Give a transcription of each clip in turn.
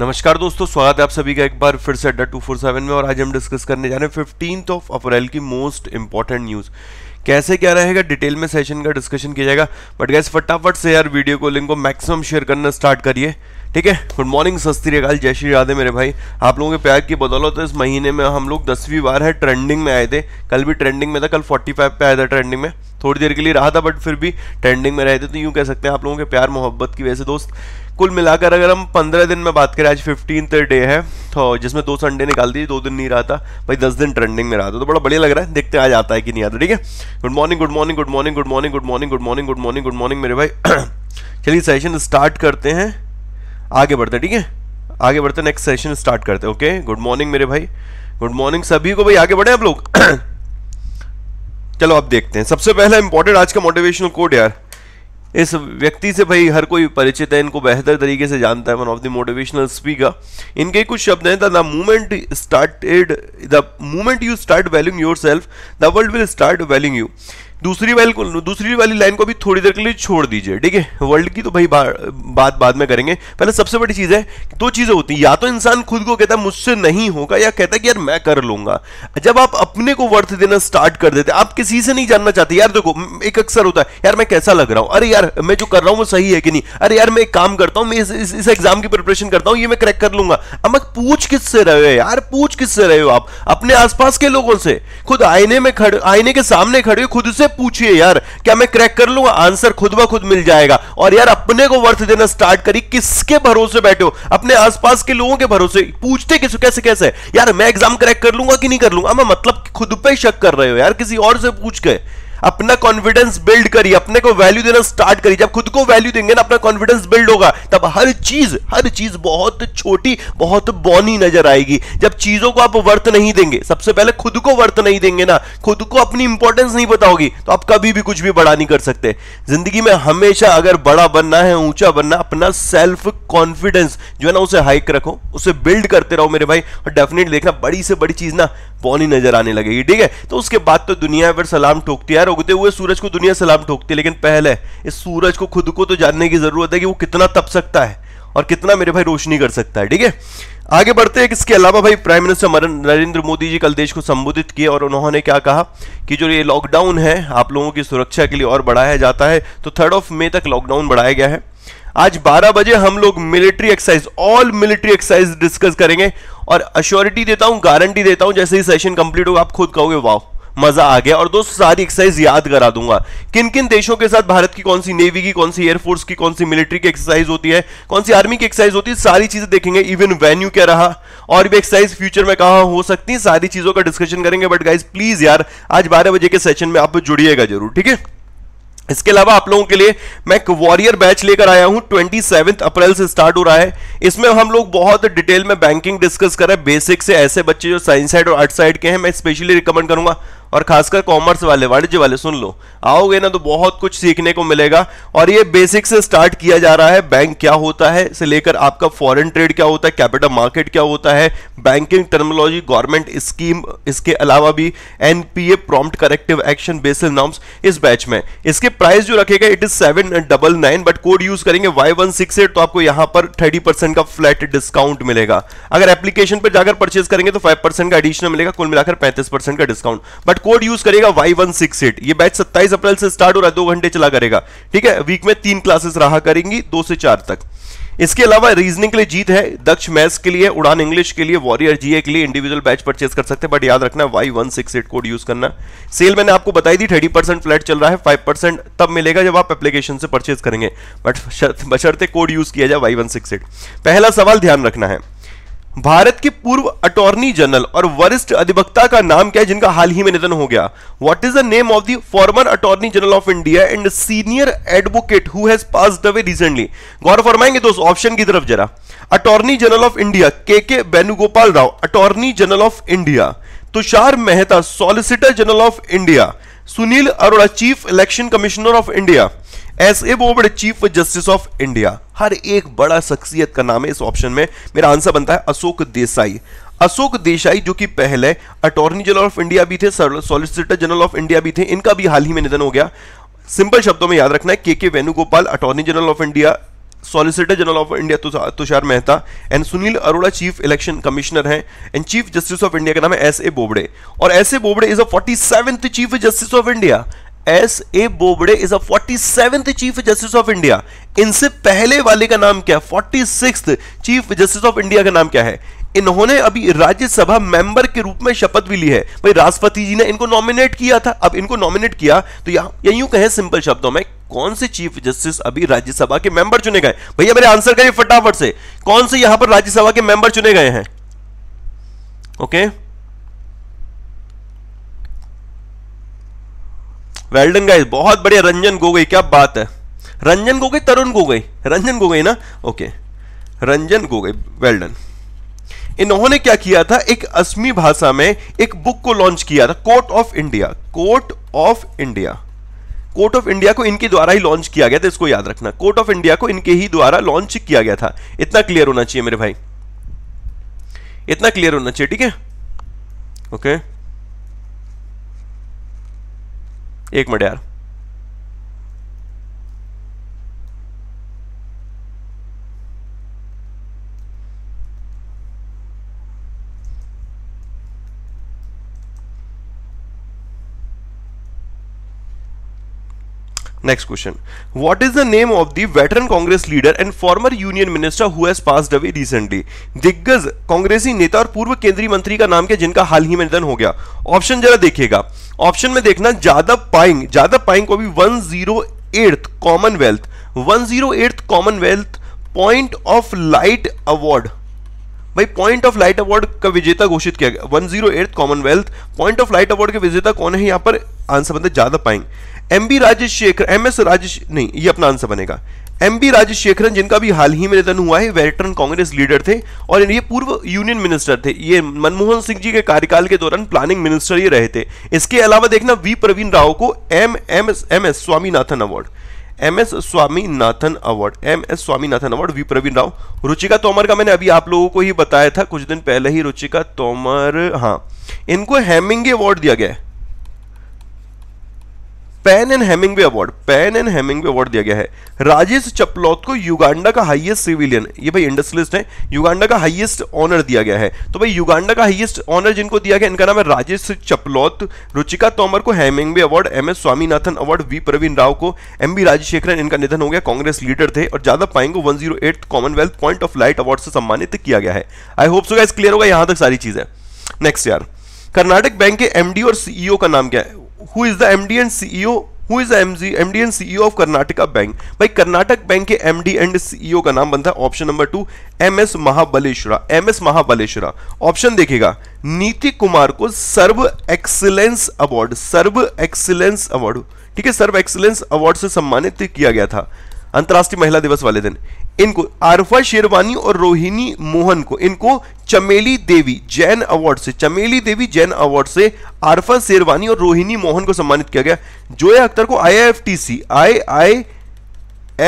नमस्कार दोस्तों स्वागत है आप सभी का एक बार फिर से अड्डा टू फोर सेवन में और आज हम डिस्कस करने जा रहे हैं फिफ्टीन ऑफ अप्रैल की मोस्ट इंपॉर्टेंट न्यूज़ कैसे क्या रहेगा डिटेल में सेशन का डिस्कशन किया जाएगा बट गैस फटाफट से यार वीडियो को लिंक को मैक्सिमम शेयर करना स्टार्ट करिए ठीक है गुड मॉर्निंग सस्ती रेगाल जय श्री राधे मेरे भाई आप लोगों के प्यार की बदौलत तो इस महीने में हम लोग दसवीं बार है ट्रेंडिंग में आए थे कल भी ट्रेंडिंग में था कल 45 पे आया था ट्रेंडिंग में थोड़ी देर के लिए रहा था बट फिर भी ट्रेंडिंग में रहे थे तो यूँ कह सकते हैं आप लोगों के प्यार मोहब्बत की वजह से दोस्त कुल मिलाकर अगर हम पंद्रह दिन में बात करें आज फिफ्टीन डे है तो जिसमें दो संडे निकाल दिए दो दिन नहीं रहा था भाई दस दिन ट्रेंडिंग में रहा था तो बड़ा बढ़िया लग रहा है देखते आज आता है कि नहीं आता ठीक है good morning good morning good morning good morning good morning good morning good morning good morning मेरे भाई चलिए सेशन स्टार्ट करते हैं आगे बढ़ते ठीक है आगे बढ़ते हैं नेक्स्ट सेशन स्टार्ट करते ओके गुड मॉर्निंग मेरे भाई गुड मॉर्निंग सभी को भाई आगे बढ़े आप लोग चलो आप देखते हैं सबसे पहला इंपॉर्टेंट आज का मोटिवेशनल कोड यार इस व्यक्ति से भाई हर कोई परिचित है इनको बेहतर तरीके से जानता है one of the motivational speaker इनके कुछ शब्द हैं the movement started the movement you start valuing yourself the world will start valuing you दूसरी वाली दूसरी वाली लाइन को भी थोड़ी देर के लिए छोड़ दीजिए ठीक है वर्ल्ड की तो भाई बा, बात बाद में करेंगे पहले सबसे बड़ी चीज़ है दो तो चीज़ें होती हैं या तो इंसान खुद को कहता है मुझसे नहीं होगा या कहता है कि यार मैं कर लूंगा जब आप अपने को वर्थ देना स्टार्ट कर देते आप किसी से नहीं जानना चाहते यार देखो एक अक्सर होता है यार मैं कैसा लग रहा हूं अरे यार मैं जो कर रहा हूं वो सही है कि नहीं अरे यार मैं एक काम करता हूँ मैं इस एग्जाम की प्रिपरेशन करता हूँ ये मैं क्रैक कर लूंगा अब पूछ किससे रहे हो यार पूछ किससे रहे हो आप अपने आसपास के लोगों से खुद आईने में खड़े आईने के सामने खड़े खुद से से पूछिए यार क्या मैं क्रैक कर लूंगा आंसर खुद ब खुद मिल जाएगा और यार अपने को वर्थ देना स्टार्ट करी किसके भरोसे बैठे हो अपने आसपास के लोगों के भरोसे पूछते किस कैसे कैसे यार मैं एग्जाम क्रैक कर लूंगा कि नहीं कर लूंगा मैं मतलब खुद पे शक कर रहे हो यार किसी और से पूछ के अपना कॉन्फिडेंस बिल्ड करिए अपने को वैल्यू देना स्टार्ट करिए जब खुद को वैल्यू देंगे ना अपना कॉन्फिडेंस बिल्ड होगा तब हर चीज हर चीज बहुत छोटी बहुत बोनी नजर आएगी जब चीजों को आप वर्थ नहीं देंगे सबसे पहले खुद को वर्त नहीं देंगे ना खुद को अपनी इंपॉर्टेंस नहीं बताओगी तो आप कभी भी कुछ भी बड़ा नहीं कर सकते जिंदगी में हमेशा अगर बड़ा बनना है ऊंचा बनना अपना सेल्फ कॉन्फिडेंस जो है ना उसे हाइक रखो उसे बिल्ड करते रहो मेरे भाई और डेफिनेटली देखना बड़ी से बड़ी चीज ना पौनी नजर आने लगेगी ठीक है तो उसके बाद तो दुनिया पर सलाम ठोकती है उगते हुए सूरज को दुनिया सलाम ठोकती है लेकिन पहले इस सूरज को खुद को तो जानने की जरूरत है कि वो कितना तप सकता है और कितना मेरे भाई रोशनी कर सकता है ठीक है आगे बढ़ते हैं इसके अलावा भाई प्राइम मिनिस्टर नरेंद्र मोदी जी कल देश को संबोधित किए और उन्होंने क्या कहा कि जो ये लॉकडाउन है आप लोगों की सुरक्षा के लिए और बढ़ाया जाता है तो थर्ड ऑफ मई तक लॉकडाउन बढ़ाया गया है आज 12 बजे हम लोग military exercise all military exercise discuss करेंगे और अश्योरिटी देता हूं गारंटी देता हूं जैसे ही सेशन कंप्लीट होगा आप खुद कहोगे वाह मजा आ गया और दोस्तों सारी एक्सरसाइज याद करा दूंगा किन किन देशों के साथ भारत की कौन सी नेवी की कौन सी एयरफोर्स की कौन सी मिलिट्री की एक्सरसाइज होती है कौन सी आर्मी की एक्सरसाइज होती है सारी चीजें देखेंगे इवन वेन्यू क्या रहा और भी एक्सरसाइज फ्यूचर में कहा हो सकती है सारी चीजों का डिस्कशन करेंगे बट गाइज प्लीज यार आज बारह बजे के सेशन में आप जुड़िएगा जरूर ठीक है इसके अलावा आप लोगों के लिए मैं एक वॉरियर बैच लेकर आया हूं ट्वेंटी अप्रैल से स्टार्ट हो रहा है इसमें हम लोग बहुत डिटेल में बैंकिंग डिस्कस कर रहे हैं बेसिक से ऐसे बच्चे जो साइंस साइड और आर्ट साइड के हैं मैं स्पेशली रिकमेंड करूंगा और खासकर कॉमर्स वाले वाणिज्य वाले सुन लो आओगे ना तो बहुत कुछ सीखने को मिलेगा और ये बेसिक से स्टार्ट किया जा रहा है बैंक क्या होता है से लेकर आपका फॉरेन ट्रेड क्या होता है कैपिटल मार्केट क्या होता है बैंकिंग टर्मोलॉजी गवर्नमेंट स्कीम इसके अलावा भी NPA prompt corrective action Basel norms इस बैच में इसके प्राइस जो रखेगा it is seven double nine but code use करेंगे वाई वन सिक्स एट तो आपको यहां पर थर्टी परसेंट का फ्लैट डिस्काउंट मिलेगा अगर एप्लीकेशन पर जाकर परचेज करेंगे तो फाइव परसेंट का एडिशनल मिलेगा कुल मिलाकर पैंतीस परसेंट का discount but but code use करेगा वाई वन सिक्स एट ये बैच सत्ताईस अप्रैल से स्टार्ट हो रहा है दो घंटे चला करेगा ठीक है वीक में तीन क्लासेस रहा करेंगी दो से चार तक इसके अलावा रीजनिंग के लिए जीत है दक्ष मैथ्स के लिए उड़ान इंग्लिश के लिए वॉरियर जीए के लिए इंडिविजुअल बैच परचेज कर सकते हैं बट याद रखना Y one six eight code use करना सेल मैंने आपको बताई थी थर्टी परसेंट फ्लैट चल रहा है फाइव परसेंट तब मिलेगा जब आप एप्लीकेशन से परचेज करेंगे बट बशर्ते कोड यूज किया जाए वाई पहला सवाल ध्यान रखना है भारत के पूर्व अटॉर्नी जनरल और वरिष्ठ अधिवक्ता का नाम क्या है जिनका हाल ही में निधन हो गया what is the name of the former attorney general of India and senior advocate who has pass away recently गौर फरमाएंगे दोस्त ऑप्शन की तरफ जरा attorney general of India K K Venugopal Rao attorney general of India Tushar Mehta solicitor general of India Sunil Arora chief election commissioner of India S A Bobde chief justice of India हर एक बड़ा शख्सियत का नाम है इस ऑप्शन में मेरा आंसर बनता है अशोक देसाई अशोक देसाई जो कि पहले अटॉर्नी जनरल ऑफ इंडिया भी थे सॉलिसिटर जनरल ऑफ इंडिया भी थे इनका भी हाल ही में निधन हो गया सिंपल शब्दों में याद रखना है K K Venugopal attorney general of India solicitor general of India Tushar Mehta and Sunil Arora chief election commissioner हैं and chief justice of India का नाम है एस ए बोबड़े और S A Bobde is a forty seventh chief justice of India S A Bobde is a forty seventh chief justice of India इनसे पहले वाले का नाम क्या है forty six chief justice of India का नाम क्या है इन्होंने अभी राज्यसभा मेंबर के रूप में शपथ भी ली है भाई राष्ट्रपति जी ने इनको नॉमिनेट किया था अब इनको नॉमिनेट किया तो यहां या यूं कहें सिंपल शब्दों में कौन से चीफ जस्टिस अभी राज्यसभा के मेंबर चुने गए भैया मेरे आंसर करिए फटाफट से कौन से यहां पर राज्यसभा के मेंबर चुने गए हैं ओके वेल्डन गाइस बहुत बढ़िया रंजन गोगोई क्या बात है रंजन गोगोई तरुण गोगोई रंजन गोगोई ना ओके रंजन गोगोई वेल्डन इन्होंने क्या किया था एक असमी भाषा में एक बुक को लॉन्च किया था court of India court of India court of India को इनके द्वारा ही लॉन्च किया गया था इसको याद रखना कोर्ट ऑफ इंडिया को इनके ही द्वारा लॉन्च किया गया था इतना क्लियर होना चाहिए मेरे भाई इतना क्लियर होना चाहिए ठीक है ओके एक मिनट यार next question what is the name of the veteran congress leader and former union minister who has passed away recently दिग्गज कांग्रेसी नेता और पूर्व केंद्रीय मंत्री का नाम क्या जिनका हाल ही में निधन हो गया ऑप्शन जरा देखिएगा ऑप्शन में देखना जादव पाइंग जादव पाइंग को भी 108th Commonwealth one Commonwealth point of light award भाई पॉइंट ऑफ लाइट अवार्ड का विजेता घोषित किया गया one zero Commonwealth point of light award के विजेता कौन है यहां पर आंसर बनता है Jadav Payeng M B Rajekhar M S Rajesh नहीं ये अपना आंसर बनेगा एम बी राजशेखरन जिनका भी हाल ही में निधन हुआ है वेटरन कांग्रेस लीडर थे और ये पूर्व यूनियन मिनिस्टर थे ये मनमोहन सिंह जी के कार्यकाल के दौरान प्लानिंग मिनिस्टर ये रहे थे इसके अलावा देखना वी प्रवीण राव को M M S M S Swaminathan award M S Swaminathan award M S Swaminathan award V Praveen Rao Ruchika Tomar का मैंने अभी आप लोगों को ही बताया था कुछ दिन पहले ही रुचिका तोमर हाँ इनको हेमिंगे अवार्ड दिया गया है pen and Hemingway award pen and Hemingway award दिया गया है राजेश चपलौत को युगांडा का हाईएस्ट सिविलियन ये भाई इंडस्ट्रियलिस्ट है युगांडा का हाईएस्ट ऑनर दिया गया है तो भाई युगांडा का हाईएस्ट ऑनर जिनको दिया गया इनका नाम है राजेश चपलौत रुचिका तोमर को Hemingway award M S Swaminathan award V Praveen Rao को एम बी राजशेखरन इनका निधन हो गया कांग्रेस लीडर थे और ज्यादा पाइंग को one zero eight Commonwealth point of light award से सम्मानित किया गया है I hope so guys clear होगा यहां तक सारी चीजें नेक्स्ट ईयर कर्नाटक बैंक के एमडी और सीईओ e का नाम क्या है is the M D and CEO who is M D and CEO of Karnataka bank भाई कर्नाटक बैंक के एम डी एंड सीईओ का नाम बनता है option number to M S Mahabaleshwara M S Mahabaleshwara option देखेगा नीति कुमार को serve excellence award serve excellence award ठीक है सर्व एक्सीलेंस अवार्ड से सम्मानित किया गया था अंतर्राष्ट्रीय महिला दिवस वाले दिन इनको आरफा शेरवानी और रोहिणी मोहन को इनको चमेली देवी जैन अवार्ड से चमेली देवी जैन अवार्ड से आरफा शेरवानी और रोहिणी मोहन को सम्मानित किया गया जोया अख्तर को I F T C I I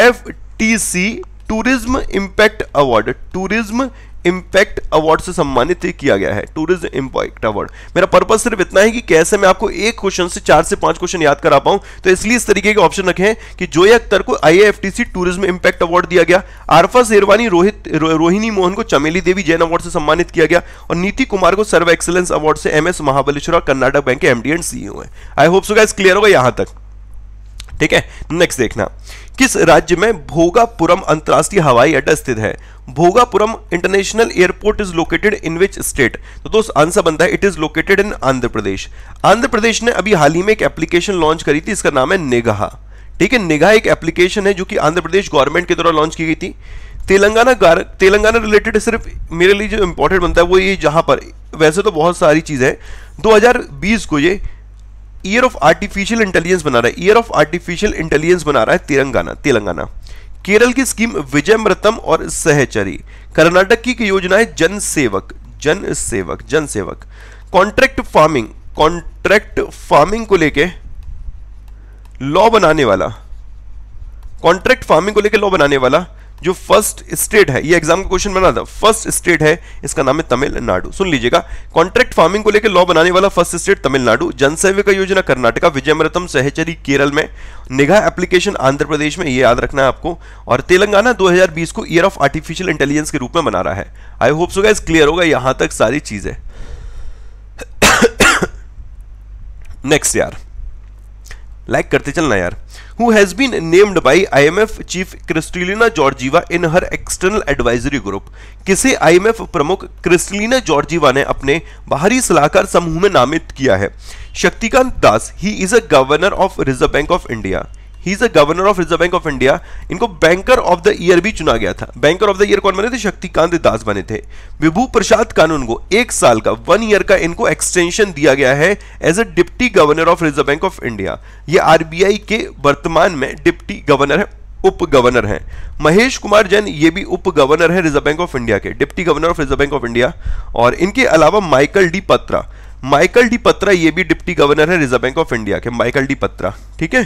F T C tourism impact award tourism impact award से सम्मानित किया गया है टूरिज्म इम्पैक्ट अवार्ड मेरा पर्पज सिर्फ इतना है कि कैसे मैं आपको एक क्वेश्चन से चार से पांच क्वेश्चन याद करा पाऊं तो इसलिए इस तरीके के ऑप्शन रखें हैं कि जोया अख्तर को आईएएफटीसी टूरिज्म इम्पैक्ट अवार्ड दिया गया आरफा शेरवानी रोहित रो, रोहिणी मोहन को चमेली देवी जैन अवार्ड से सम्मानित किया गया और नीति कुमार को सर्व एक्सेलेंस अवार्ड से एम महाबलेश्वर कर्नाटक बैंक के एमडी एंड सीईओ है I hope so guys clear होगा यहां तक ठीक है नेक्स्ट देखना किस राज्य में भोगापुरम अंतर्राष्ट्रीय हवाई अड्डा स्थित है Bhogapuram international airport is located in which state तो दोस्त आंसर बनता है it is located in Andhra Pradesh Andhra Pradesh ने अभी हाल ही में एक एप्लीकेशन लॉन्च करी थी इसका नाम है निगाह ठीक है निगाह एक एप्लीकेशन है जो कि आंध्र प्रदेश गवर्नमेंट के द्वारा लॉन्च की गई थी तेलंगाना तेलंगाना रिलेटेड सिर्फ मेरे लिए जो इंपॉर्टेंट बनता है वो ये जहां पर वैसे तो बहुत सारी चीज़ें हैं 2020 को ये ईयर ऑफ आर्टिफिशियल इंटेलिजेंस बना रहा है ईयर ऑफ आर्टिफिशियल इंटेलिजेंस बना रहा है तेलंगाना तेलंगाना केरल की स्कीम विजय विजयम्रतम और सहचरी कर्नाटक की योजना है जन सेवक जन सेवक जन सेवक कॉन्ट्रैक्ट फार्मिंग कॉन्ट्रैक्ट फार्मिंग को लेके लॉ बनाने वाला कॉन्ट्रैक्ट फार्मिंग को लेके लॉ बनाने वाला जो फर्स्ट स्टेट है ये एग्जाम का क्वेश्चन बना था फर्स्ट स्टेट है इसका नाम है तमिलनाडु सुन लीजिएगा कॉन्ट्रैक्ट फार्मिंग को लेकर लॉ बनाने वाला फर्स्ट स्टेट तमिलनाडु जनसेविका योजना कर्नाटका विजयमरतम सहचरी केरल में निगाह एप्लीकेशन आंध्र प्रदेश में ये याद रखना है आपको और तेलंगाना 2020 को ईयर ऑफ आर्टिफिशियल इंटेलिजेंस के रूप में बना रहा है I hope so guys clear होगा यहां तक सारी चीजें नेक्स्ट यार लाइक करते चलना यार who has been named by IMF chief Kristalina Georgieva in her external advisory group किसे IMF प्रमुख क्रिस्टलिना जॉर्जीवा ने अपने बाहरी सलाहकार समूह में नामित किया है Shaktikanta Das he is a governor of reserve bank of India he is a governor of reserve bank of India इनको बैंकर ऑफ द ईयर भी चुना गया था बैंकर ऑफ द ईयर कौन बने थे शक्तिकांत दास बने थे विभू प्रसाद कानून को एक साल का वन ईयर का इनको एक्सटेंशन दिया गया है as a deputy governor of reserve bank of India ये आरबीआई के वर्तमान में डिप्टी गवर्नर है उप गवर्नर है महेश कुमार जैन ये भी उप गवर्नर है रिजर्व बैंक ऑफ इंडिया के deputy governor of reserve bank of India और इनके अलावा Michael D Patra Michael D Patra ये भी डिप्टी गवर्नर है रिजर्व बैंक ऑफ इंडिया के माइकल डी पत्रा ठीक है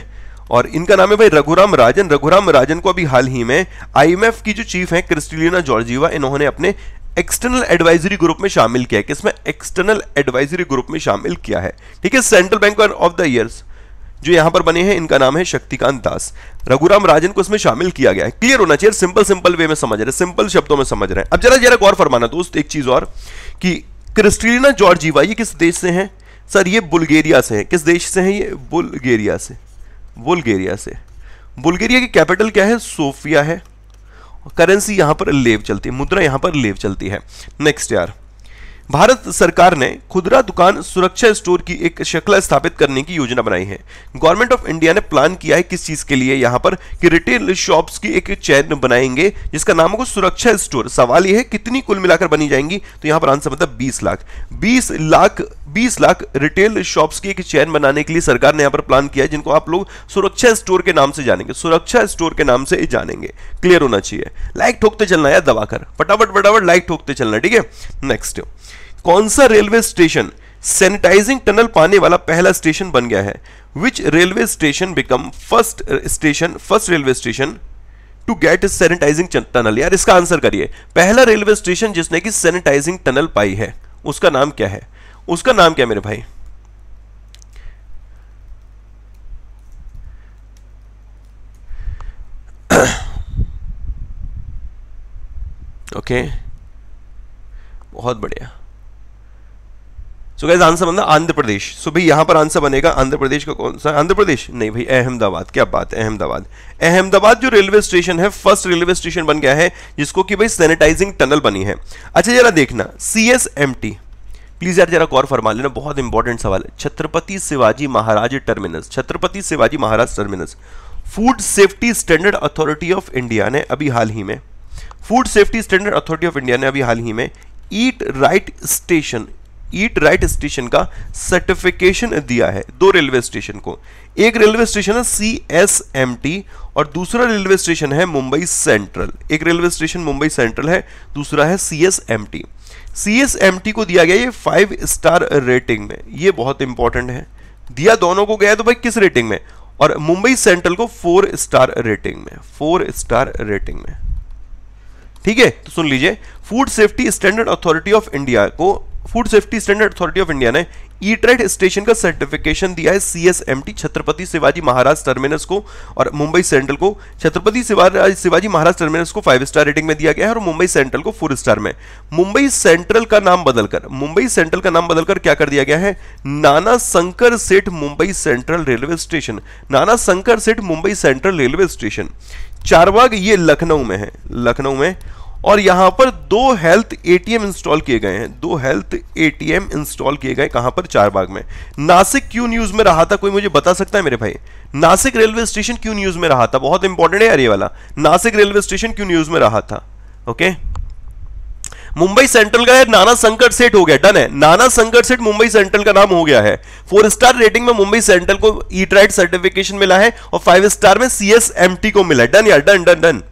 और इनका नाम है भाई रघुराम राजन रघुराम राजन को अभी हाल ही में आईएमएफ की जो चीफ हैं क्रिस्टिलिना जॉर्जीवा इन्होंने अपने एक्सटर्नल एडवाइजरी ग्रुप में शामिल किया है किसमें एक्सटर्नल एडवाइजरी ग्रुप में शामिल किया है ठीक है central bank of the years जो यहां पर बने हैं इनका नाम है शक्तिकांत दास रघुराम राजन को इसमें शामिल किया गया है क्लियर होना चाहिए सिंपल सिंपल वे में समझ रहे सिंपल शब्दों में समझ रहे हैं अब जरा जरा और फरमाना दोस्त एक चीज और कि क्रिस्टिलिना जॉर्जीवा ये किस देश से है सर ये बुल्गेरिया से है किस देश से है ये बुल्गेरिया से बुल्गेरिया से बुल्गेरिया की कैपिटल क्या है सोफिया है करेंसी यहां पर लेव चलती है मुद्रा यहां पर लेव चलती है नेक्स्ट यार भारत सरकार ने खुदरा दुकान सुरक्षा स्टोर की एक श्रृंखला स्थापित करने की योजना बनाई है गवर्नमेंट ऑफ इंडिया ने प्लान किया है किस चीज के लिए यहाँ पर कि रिटेल शॉप्स की एक चैन बनाएंगे जिसका नाम होगा सुरक्षा स्टोर सवाल यह है कितनी कुल मिलाकर बनी जाएंगी तो यहाँ पर आंसर मतलब बीस लाख बीस लाख बीस लाख रिटेल शॉप्स की एक चैन बनाने के लिए सरकार ने यहाँ पर प्लान किया है जिनको आप लोग सुरक्षा स्टोर के नाम से जानेंगे सुरक्षा स्टोर के नाम से जानेंगे क्लियर होना चाहिए लाइक ठोकते चलना या दबाकर फटाफट फटाफट लाइक ठोकते चलना ठीक है नेक्स्ट कौन सा रेलवे स्टेशन सैनिटाइजिंग टनल पाने वाला पहला स्टेशन बन गया है which railway station become first station first railway station to get sanitising tunnel यार इसका आंसर करिए पहला रेलवे स्टेशन जिसने की सैनिटाइजिंग टनल पाई है उसका नाम क्या है उसका नाम क्या मेरे भाई ओके okay. बहुत बढ़िया सो गैस आंसर बनना आंध्र प्रदेश सो भाई यहाँ पर आंसर बनेगा आंध्र प्रदेश का कौन सा आंध्र प्रदेश नहीं भाई अहमदाबाद क्या बात है अहमदाबाद अहमदाबाद जो रेलवे स्टेशन है फर्स्ट रेलवे स्टेशन बन गया है जिसको कि भाई सैनिटाइजिंग टनल बनी है अच्छा जरा देखना C S M T please यार जरा गौर फरमा लेना बहुत इंपॉर्टेंट सवाल है Chhatrapati Shivaji Maharaj terminus Chhatrapati Shivaji Maharaj terminus food safety standard authority of India ने अभी हाल ही में food safety standard authority of India ने अभी हाल ही में eat right station eat right station का सर्टिफिकेशन दिया है दो रेलवे स्टेशन को एक रेलवे स्टेशन है सी एस एम टी और दूसरा रेलवे स्टेशन है मुंबई सेंट्रल एक रेलवे स्टेशन मुंबई सेंट्रल है दूसरा है C S M T C S M T को दिया गया ये फाइव स्टार रेटिंग में ये बहुत इंपॉर्टेंट है दिया दोनों को गया तो भाई किस रेटिंग में और मुंबई सेंट्रल को फोर स्टार रेटिंग में फोर स्टार रेटिंग में ठीक है तो सुन लीजिए food safety standard authority of India को food safety standard authority of India ने ईट्रेड स्टेशन का सर्टिफिकेशन दिया है सीएसएमटी छत्रपति शिवाजी महाराज टर्मिनस को और मुंबई सेंट्रल को छत्रपति शिवाजी महाराज टर्मिनस को फाइव स्टार रेटिंग में दिया गया है और मुंबई सेंट्रल को फोर स्टार में मुंबई सेंट्रल का नाम बदलकर मुंबई सेंट्रल का नाम बदलकर क्या कर दिया गया है नाना Shankar Sheth Mumbai central railway station Nana Shankar Sheth Mumbai central railway station Charbagh ये लखनऊ में है लखनऊ में और यहां पर दो हेल्थ एटीएम इंस्टॉल किए गए हैं दो हेल्थ एटीएम इंस्टॉल किए गए कहां पर चारबाग में नासिक क्यों न्यूज़ में रहा था कोई मुझे बता सकता है मेरे भाई नासिक रेलवे स्टेशन क्यों न्यूज़ में रहा था बहुत इंपॉर्टेंट है यार ये वाला नासिक रेलवे स्टेशन क्यों न्यूज़ में रहा था ओके मुंबई सेंट्रल का नाना संकट सेट हो गया डन है नाना संकट सेट मुंबई सेंट्रल का नाम हो गया है फोर स्टार रेटिंग में मुंबई सेंट्रल को ई सर्टिफिकेशन मिला है और फाइव स्टार में सी को मिला है डन यार done done done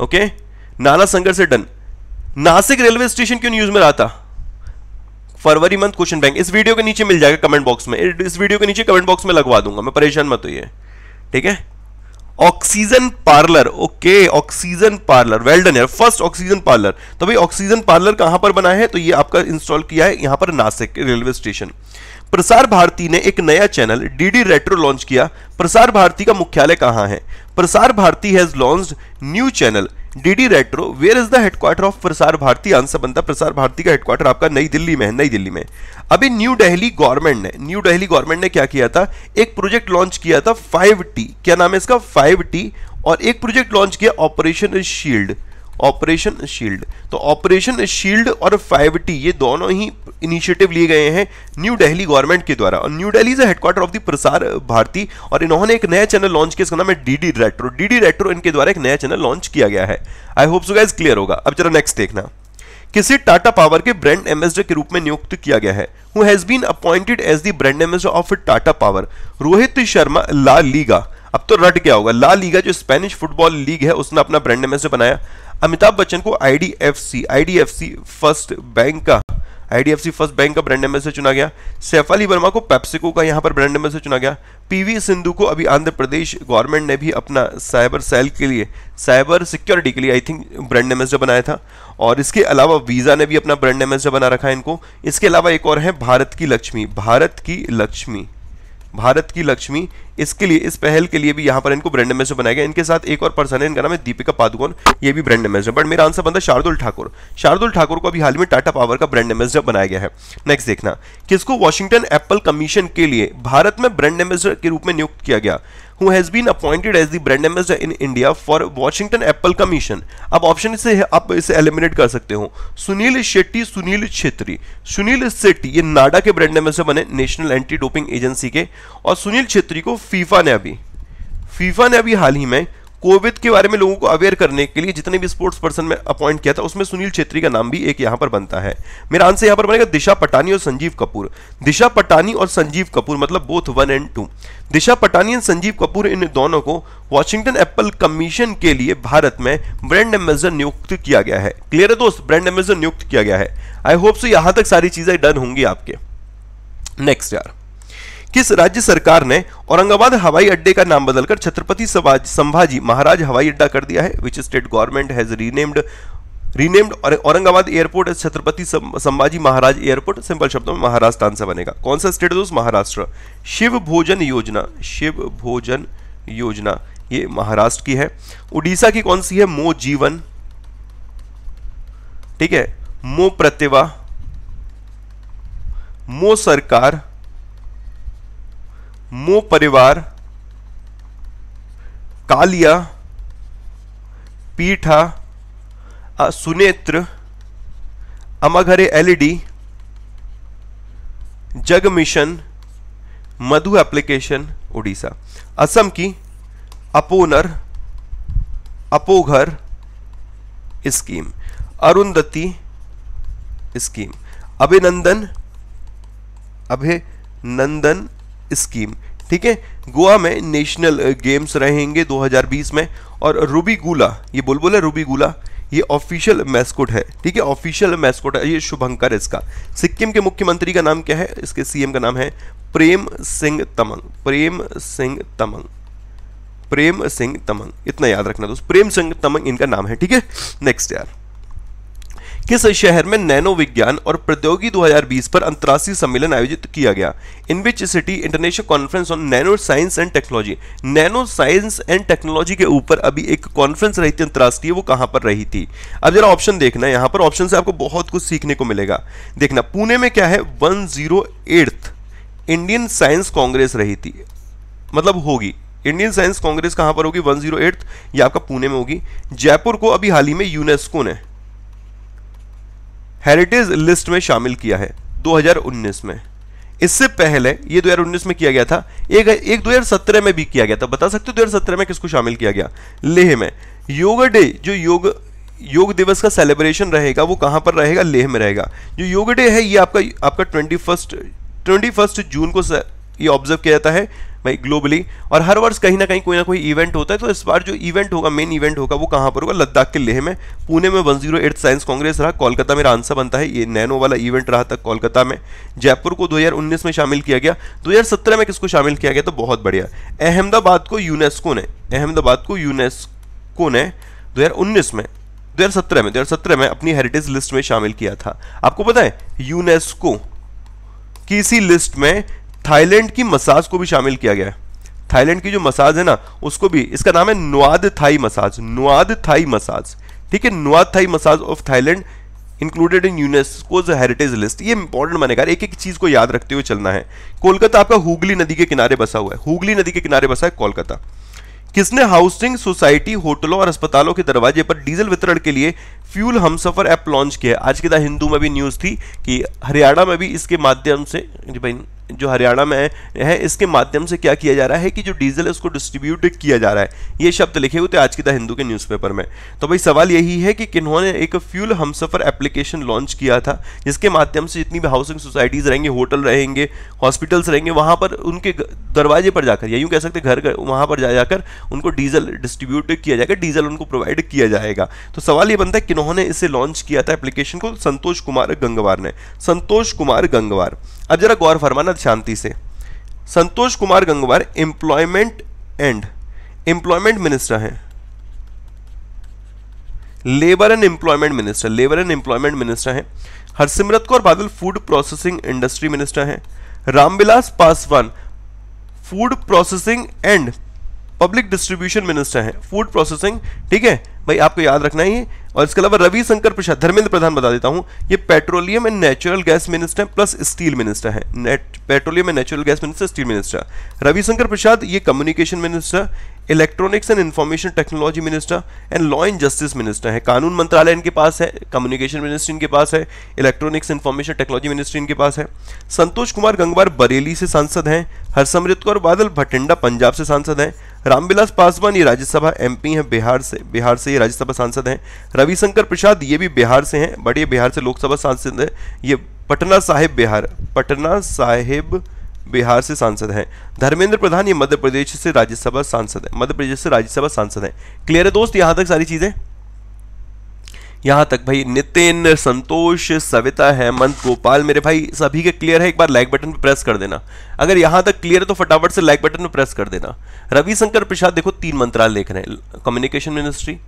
okay okay? Nana Shankar से डन नासिक रेलवे स्टेशन क्यों न्यूज में रहा था फरवरी मंथ क्वेश्चन बैंक इस वीडियो के नीचे मिल जाएगा कमेंट बॉक्स में इस वीडियो के नीचे कमेंट बॉक्स में लगवा दूंगा मैं परेशान मत हुई ठीक है oxygen parlour okay oxygen parlour well done first oxygen parlour तो भाई ऑक्सीजन पार्लर कहां पर बना है तो ये आपका इंस्टॉल किया है यहां पर नासिक रेलवे स्टेशन प्रसार भारती ने एक नया चैनल डीडी रेट्रो लॉन्च किया प्रसार भारती का मुख्यालय कहां है Prasar Bharati has launch new channel DD retro where is the headquarter of Prasar Bharati answer बनता प्रसार भारती का हेडक्वार्टर आपका नई दिल्ली में है नई दिल्ली में अभी न्यू दिल्ली गवर्नमेंट ने न्यू दिल्ली गवर्नमेंट ने क्या किया था एक प्रोजेक्ट लॉन्च किया था टी क्या नाम है इसका टी और एक प्रोजेक्ट लॉन्च किया ऑपरेशन शील्ड ऑपरेशन शील्ड तो ऑपरेशन शील्ड और फाइव टी ये दोनों ही इनिशिएटिव लिए गए हैं न्यू दिल्ली गवर्नमेंट के द्वारा और new Delhi is headquarter of the Prasar Bharati और इन्होंने एक नया चैनल लॉन्च किया इसका नाम है डीडी रेट्रो डीडी रेट्रो इनके द्वारा एक नया चैनल लॉन्च किया गया है I hope so guys clear होगा अब जरा नेक्स्ट देखना किसे टाटा पावर के ब्रांड एम्बेसडर के रूप में नियुक्त किया गया है who has been appointed as the brand ambassador of Tata power Rohit Sharma La Liga अब तो रट गया होगा ला लीगा जो स्पेनिश फुटबॉल लीग है उसने अपना ब्रांड से बनाया अमिताभ बच्चन को आईडीएफसी आईडीएफसी फर्स्ट बैंक का आईडीएफसी फर्स्ट बैंक का ब्रांड से चुना गया सैफ अली वर्मा को पेप्सिको का यहां पर ब्रांड से चुना गया पीवी सिंधु को अभी आंध्र प्रदेश गवर्नमेंट ने भी अपना साइबर सेल के लिए साइबर सिक्योरिटी के लिए आई थिंक ब्रांड नेम से बनाया था और इसके अलावा वीज़ा ने भी अपना ब्रांड से बना रखा है इनको इसके अलावा एक और है भारत की लक्ष्मी भारत की लक्ष्मी भारत की लक्ष्मी इसके लिए इस पहल के लिए भी यहां पर इनको ब्रांड एम्बेसडर बनाया गया इनके साथ एक और पर्सन है इनका नाम है दीपिका पादुकोण ये भी ब्रांड एम्बेसडर बट मेरा आंसर बनता शार्दुल ठाकुर शार्दुल ठाकुर को अभी हाल में टाटा पावर का ब्रांड एम्बेसडर बनाया गया है नेक्स्ट देखना किसको वॉशिंगटन एप्पल कमीशन के लिए भारत में ब्रांड एम्बेसडर के रूप में नियुक्त किया गया who has been appointed as the brand ambassador in India for Washington Apple Commission. अब ऑप्शन से आप इसे एलिमिनेट कर सकते हो सुनील शेट्टी सुनील छेत्री सुनील शेट्टी ये नाडा के ब्रांड एम्बेसडर बने नेशनल एंटी डोपिंग एजेंसी के और सुनील छेत्री को फीफा ने अभी फीफा ने अभी हाल ही में कोविड के बारे में लोगों को अवेयर करने के लिए जितने भी स्पोर्ट्स पर्सन में अपॉइंट किया था उसमें सुनील छेत्री का नाम भी एक यहां पर बनता है मेरा आंसर यहां पर बनेगा दिशा पटानी और संजीव कपूर दिशा पटानी और संजीव कपूर मतलब both one and two Disha Patani और संजीव कपूर इन दोनों को वॉशिंगटन एप्पल कमीशन के लिए भारत में ब्रांड एम्बेसडर नियुक्त किया गया है क्लियर है दोस्त ब्रांड एम्बेसडर नियुक्त किया गया है आई होप सो यहां तक सारी चीजें डन होंगी आपके नेक्स्ट यार किस राज्य सरकार ने औरंगाबाद हवाई अड्डे का नाम बदलकर छत्रपति संभाजी महाराज हवाई अड्डा कर दिया है which state government has renamed renamed Aurangabad airport Chhatrapati Sambhaji Maharaj airport simple शब्दों में महाराष्ट्र आंसर बनेगा कौन सा स्टेट दोस्त महाराष्ट्र शिव भोजन योजना शिव भोजन योजना ये महाराष्ट्र की है उड़ीसा की कौन सी है मो जीवन ठीक है मो प्रतिभा मो सरकार मो Parivar Kalia Pitha Sunetra Amaghare LED Jaga mission Madhu application Orissa Assam की Aponar Aponghar scheme Arundhati scheme Abhinandan Abhinandan scheme ठीक है गोवा में नेशनल गेम्स uh, रहेंगे 2020 में और रूबी गुला ये बुलबुल है रूबी गुला ये ऑफिशियल मैस्कोट है ठीक है ऑफिशियल मैस्कोट है ये शुभंकर इसका सिक्किम के मुख्यमंत्री का नाम क्या है इसके सीएम का नाम है प्रेम सिंह तमंग प्रेम सिंह तमंग प्रेम सिंह तमंग इतना याद रखना दोस्त प्रेम सिंह तमंग इनका नाम है ठीक है नेक्स्ट यार किस शहर में नैनो विज्ञान और प्रौद्योगिकी 2020 पर अंतर्राष्ट्रीय सम्मेलन आयोजित किया गया in which city international conference on nano science and technology nano science and technology के ऊपर अभी एक कॉन्फ्रेंस रही थी अंतर्राष्ट्रीय वो कहां पर रही थी अब जरा ऑप्शन देखना यहां पर ऑप्शन से आपको बहुत कुछ सीखने को मिलेगा देखना पुणे में क्या है वन इंडियन साइंस कांग्रेस रही थी मतलब होगी इंडियन साइंस कांग्रेस कहां पर होगी वन जीरो ये आपका पुणे में होगी जयपुर को अभी हाल ही में यूनेस्को ने हेरिटेज लिस्ट में शामिल किया है 2019 में इससे पहले ये 2019 में किया गया था एक एक 2017 में भी किया गया था बता सकते हो 2017 में किसको शामिल किया गया लेह में योग डे जो योग योग दिवस का सेलिब्रेशन रहेगा वो कहां पर रहेगा लेह में रहेगा जो योग डे है ये आपका आपका twenty first twenty first June को ये ऑब्जर्व किया जाता है भाई ग्लोबली और हर वर्ष कहीं ना कहीं कोई ना कोई इवेंट होता है तो इस बार जो इवेंट होगा मेन इवेंट होगा वो कहाँ पर होगा लद्दाख के लेह में पुणे में one zero eight science congress रहा कोलकाता मेरा आंसर बनता है ये नैनो वाला इवेंट रहा था कोलकाता में जयपुर को दो में शामिल किया गया दो में किसको शामिल किया गया तो बहुत बढ़िया अहमदाबाद को यूनेस्को ने अहमदाबाद को यूनेस्को ने दो में 2017 में 2017 में अपनी हेरिटेज लिस्ट में शामिल किया था आपको पता है यूनेस्को किसी लिस्ट में थाईलैंड की मसाज को भी शामिल किया गया है थाईलैंड की जो मसाज है ना उसको भी इसका नाम है Nuad Thai massage Nuad Thai massage ठीक है Nuad Thai massage of Thailand included in UNESCO's heritage list ये इंपॉर्टेंट बनेगा एक एक चीज को याद रखते हुए चलना है कोलकाता आपका हुगली नदी के किनारे बसा हुआ है हुगली नदी के किनारे बसा है कोलकाता किसने हाउसिंग सोसाइटी होटलों और अस्पतालों के दरवाजे पर डीजल वितरण के लिए फ्यूल हम सफर ऐप लॉन्च किया आज के द हिंदू में भी न्यूज़ थी कि हरियाणा में भी इसके माध्यम से जी भाई जो हरियाणा में है इसके माध्यम से क्या किया जा रहा है कि जो डीजल है उसको डिस्ट्रीब्यूट किया जा रहा है ये शब्द लिखे हुए थे आज की द हिंदू के न्यूज़पेपर में तो भाई सवाल यही है कि किन्होंने एक फ्यूल हमसफर एप्लीकेशन लॉन्च किया था जिसके माध्यम से जितनी भी हाउसिंग सोसाइटीज़ रहेंगे होटल रहेंगे हॉस्पिटल्स रहेंगे वहाँ पर उनके दरवाजे पर जाकर या यूँ कह सकते घर वहाँ पर जा जाकर उनको डीजल डिस्ट्रीब्यूट किया जाएगा डीजल उनको प्रोवाइड किया जाएगा तो सवाल ये बनता है किन्होंने इसे लॉन्च किया था एप्लीकेशन को संतोष कुमार गंगवार ने संतोष कुमार गंगवार अब जरा गौर फरमाना शांति से Santosh Kumar Gangwar employment and employment minister हैं labour and employment minister labour and employment minister हैं Harsimrat Kaur Badal food processing industry minister हैं Ramvilas Paswan food processing and public distribution minister हैं फूड प्रोसेसिंग ठीक है भाई आपको याद रखना है और इसके अलावा रविशंकर प्रसाद धर्मेंद्र प्रधान बता देता हूं ये petroleum and natural gas minister plus steel minister है petroleum and natural gas minister steel minister Ravishankar Prasad ये communication minister electronics and information technology minister and law and justice minister है कानून मंत्रालय इनके पास है कम्युनिकेशन मिनिस्ट्री इनके पास है इलेक्ट्रॉनिक्स इन्फॉर्मेशन टेक्नोलॉजी मिनिस्ट्री इनके पास है संतोष कुमार गंगवार बरेली से सांसद हैं हरसमृत कौर बादल भटिंडा पंजाब से सांसद हैं रामविलास पासवान ये राज्यसभा एम पी हैं बिहार से बिहार से ये राज्यसभा सांसद हैं रविशंकर प्रसाद ये भी बिहार से हैं ये बिहार से लोकसभा सांसद हैं ये पटना साहिब बिहार पटना साहिब बिहार से सांसद हैं धर्मेंद्र प्रधान ये मध्य प्रदेश से राज्यसभा सांसद हैं मध्य प्रदेश से राज्यसभा सांसद हैं क्लियर है दोस्त यहाँ तक सारी चीज़ें यहाँ तक भाई नितिन संतोष सविता हेमंत गोपाल मेरे भाई सभी के क्लियर है एक बार लाइक बटन पर प्रेस कर देना अगर यहाँ तक क्लियर है तो फटाफट से लाइक बटन पर प्रेस कर देना रविशंकर प्रसाद देखो तीन मंत्रालय देख रहे हैं communication ministry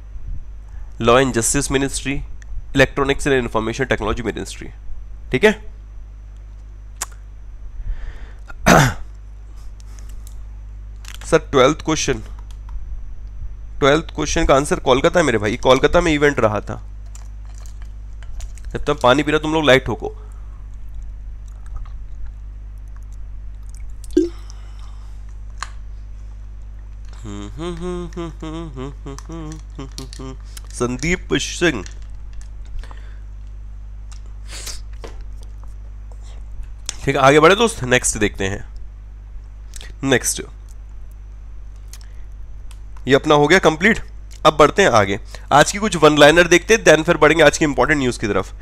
law and justice ministry electronics and information technology ministry ठीक है sir twelfth question twelfth question का आंसर कोलकाता मेरे भाई कोलकाता में इवेंट रहा था जब तक तो पानी पी रहा तुम लोग लाइट ठोको संदीप सिंह ठीक है आगे बढ़े दोस्त नेक्स्ट देखते हैं नेक्स्ट ये अपना हो गया कंप्लीट अब बढ़ते हैं आगे आज की कुछ वन लाइनर देखते हैं देन फिर बढ़ेंगे आज की इंपॉर्टेंट न्यूज की तरफ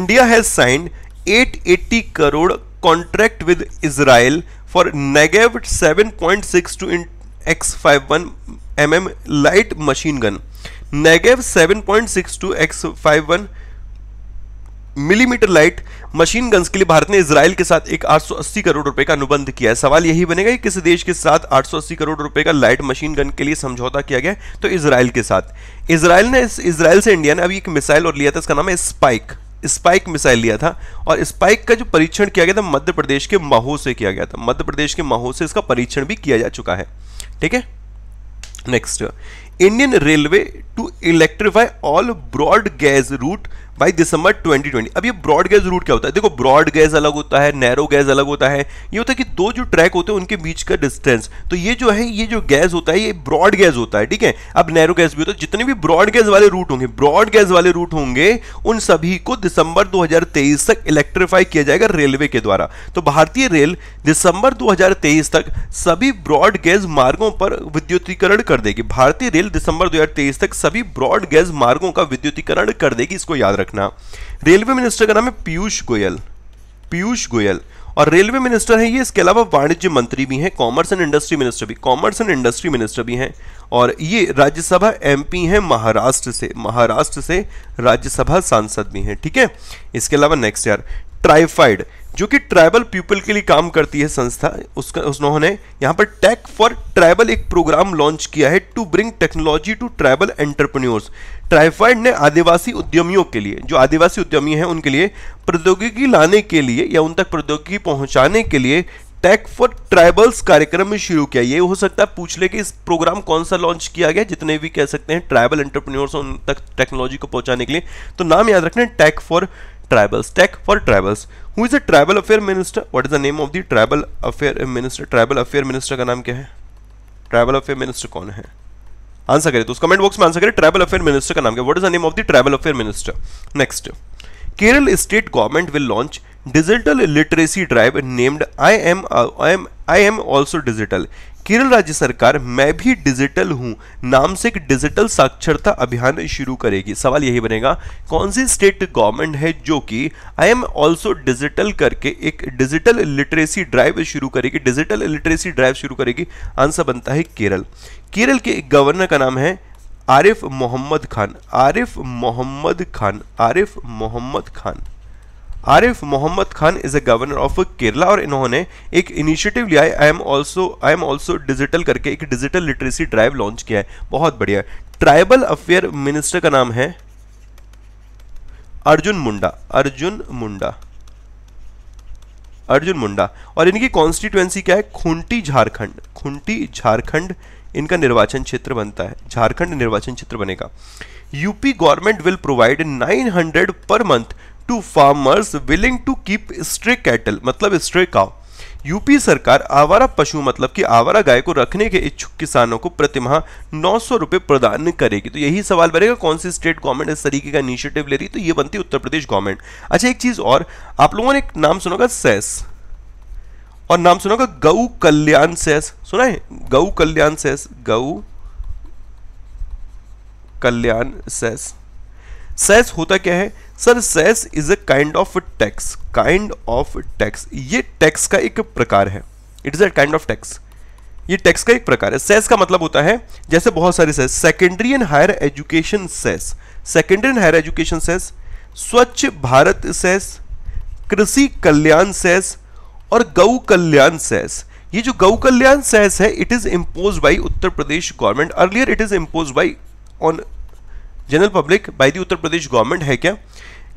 India has signed 880 crore contract with Israel for Negev 7.6 two X five one M M light machine gun Negev seven point six two X five one millimetre light machine guns के लिए भारत ने Israel के साथ एक 880 करोड़ रुपए का अनुबंध किया है सवाल यही बनेगा कि किस देश के साथ 880 करोड़ रुपए का लाइट मशीन गन के लिए समझौता किया गया तो इसराइल के साथ इसराइल ने इसराइल से इंडिया ने अभी एक मिसाइल और लिया था इसका नाम है स्पाइक स्पाइक मिसाइल लिया था और स्पाइक का जो परीक्षण किया गया था मध्य प्रदेश के माहो से किया गया था मध्य प्रदेश के माहो से इसका परीक्षण भी किया जा चुका है ठीक है next Indian railway to electrify all broad gauge route by December 2020 अब ये ब्रॉड गैस रूट क्या होता है देखो ब्रॉड गैस अलग होता है नैरो गैस अलग होता है ये होता है कि दो जो ट्रैक होते हैं उनके बीच का डिस्टेंस तो ये जो है ये जो गैस होता है ये ब्रॉड गैस होता है ठीक है अब नैरो गैस भी होता है जितने भी ब्रॉड गैस वाले रूट होंगे ब्रॉड गैस वाले रूट होंगे उन सभी को दिसंबर 2023 तक इलेक्ट्रीफाई किया जाएगा रेलवे के द्वारा तो भारतीय रेल दिसंबर दो तक सभी ब्रॉड गैस मार्गों पर विद्युतीकरण कर देगी भारतीय रेल रेल दिसंबर 2023 तक सभी ब्रॉड गैस मार्गों का विद्युतीकरण कर देगी इसको याद रखना रेलवे मिनिस्टर का नाम है पीयूष गोयल पीयूष गोयल और रेलवे मिनिस्टर है ये इसके अलावा वाणिज्य मंत्री भी हैं कॉमर्स एंड इंडस्ट्री मिनिस्टर भी कॉमर्स एंड इंडस्ट्री मिनिस्टर भी हैं और ये राज्यसभा एमपी हैं महाराष्ट्र से महाराष्ट्र से राज्यसभा सांसद भी हैं ठीक है इसके अलावा नेक्स्ट यार ट्राइफाइड जो कि ट्राइबल पीपल के लिए काम करती है संस्था उसका उन्होंने यहाँ पर टेक फॉर ट्राइबल एक प्रोग्राम लॉन्च किया है to bring technology to tribal entrepreneurs TRIFED ने आदिवासी उद्यमियों के लिए जो आदिवासी उद्यमी हैं उनके लिए प्रौद्योगिकी लाने के लिए या उन तक प्रौद्योगिकी पहुंचाने के लिए टेक फॉर ट्राइबल्स कार्यक्रम में शुरू किया ये हो सकता है पूछ ले कि इस प्रोग्राम कौन सा लॉन्च किया गया जितने भी कह सकते हैं ट्राइबल एंटरप्रेन्योर्स उन तक टेक्नोलॉजी को पहुंचाने के लिए तो नाम याद रखना tech for tribals tech for tribals who is a tribal affair minister what is the name of the tribal affair minister tribal affair minister का नाम क्या है ट्राइबल अफेयर मिनिस्टर कौन है आंसर करें तो उस कमेंट बॉक्स में आंसर करें ट्राइबल अफेयर मिनिस्टर का नाम क्या what is the name of the tribal affair minister next Kerala state government will launch digital literacy drive named I am I am I am also digital Kerala राज्य सरकार मैं भी digital हूँ नाम से एक डिजिटल साक्षरता अभियान शुरू करेगी सवाल यही बनेगा कौन सी स्टेट गवर्नमेंट है जो कि आई एम ऑल्सो डिजिटल करके एक डिजिटल लिटरेसी ड्राइव शुरू करेगी डिजिटल लिटरेसी ड्राइव शुरू करेगी आंसर बनता है केरल केरल के एक गवर्नर का नाम है Arif Mohammad Khan Arif Mohammad Khan Arif Mohammad Khan Arif Mohammad Khan is a governor of Kerala और इन्होंने एक इनिशिएटिव लिया है I am also I am also digital करके एक डिजिटल लिटरेसी ड्राइव लॉन्च किया है बहुत बढ़िया ट्राइबल अफेयर मिनिस्टर का नाम है अर्जुन मुंडा अर्जुन मुंडा अर्जुन मुंडा और इनकी कॉन्स्टिट्युएंसी क्या है खूंटी झारखंड खूंटी झारखंड इनका निर्वाचन क्षेत्र बनता है झारखंड निर्वाचन क्षेत्र बनेगा UP government will provide 900 per month to farmers willing to keep stray cattle मतलब स्ट्रे काउ यूपी सरकार आवारा पशु मतलब कि आवारा गाय को रखने के इच्छुक किसानों को प्रतिमाह नौ सौ रुपये प्रदान करेगी तो यही सवाल बनेगा कौन सी स्टेट गवर्नमेंट इस तरीके का इनिशिएटिव ले रही तो ये बनती उत्तर प्रदेश गवर्नमेंट अच्छा एक चीज़ और आप लोगों ने एक नाम सुनोगा सेस और नाम सुना होगा कल्याण सेस सुना है गौ Kalyan cess Gau Kalyan cess cess होता क्या है sir cess is a kind of tax kind of tax ये टैक्स का एक प्रकार है it is a kind of tax ये टैक्स का एक प्रकार है सेस का मतलब होता है जैसे बहुत सारे cess secondary and higher education cess secondary and higher education cess Swachh Bharat cess कृषि कल्याण सेस और गौ कल्याण सेस ये जो गौ कल्याण सेस है it is impose by Uttar Pradesh government earlier it is impose by on general public by the Uttar Pradesh government है क्या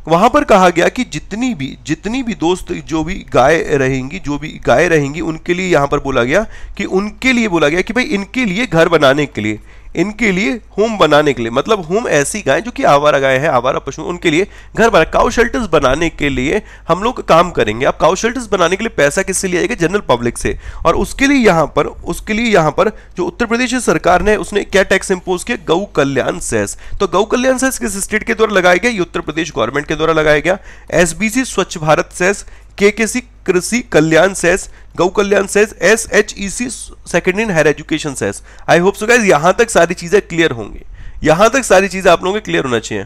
वहां पर कहा गया कि जितनी भी जितनी भी दोस्त जो भी गाय रहेंगी जो भी गाय रहेंगी उनके लिए यहाँ पर बोला गया कि उनके लिए बोला गया कि भाई इनके लिए घर बनाने के लिए इनके लिए होम बनाने के लिए मतलब होम ऐसी गायें जो कि आवारा गाय है आवारा पशु उनके लिए घर बना काउ शेल्टर्स बनाने के लिए हम लोग काम करेंगे अब काउ शेल्टर्स बनाने के लिए पैसा किससे लिया जाएगा जनरल पब्लिक से और उसके लिए यहाँ पर उसके लिए यहाँ पर जो उत्तर प्रदेश सरकार ने उसने क्या टैक्स इम्पोज किया गौ कल्याण सेस तो गौ कल्याण सेस किस स्टेट के द्वारा लगाया गया ये उत्तर प्रदेश गवर्नमेंट के द्वारा लगाया गया एस स्वच्छ भारत सेस केकेसी कृषि Kalyan cess Gau Kalyan cess S H E C second in higher education cess I hope so guys यहां तक सारी चीजें क्लियर होंगी यहां तक सारी चीजें आप लोगों के क्लियर होना चाहिए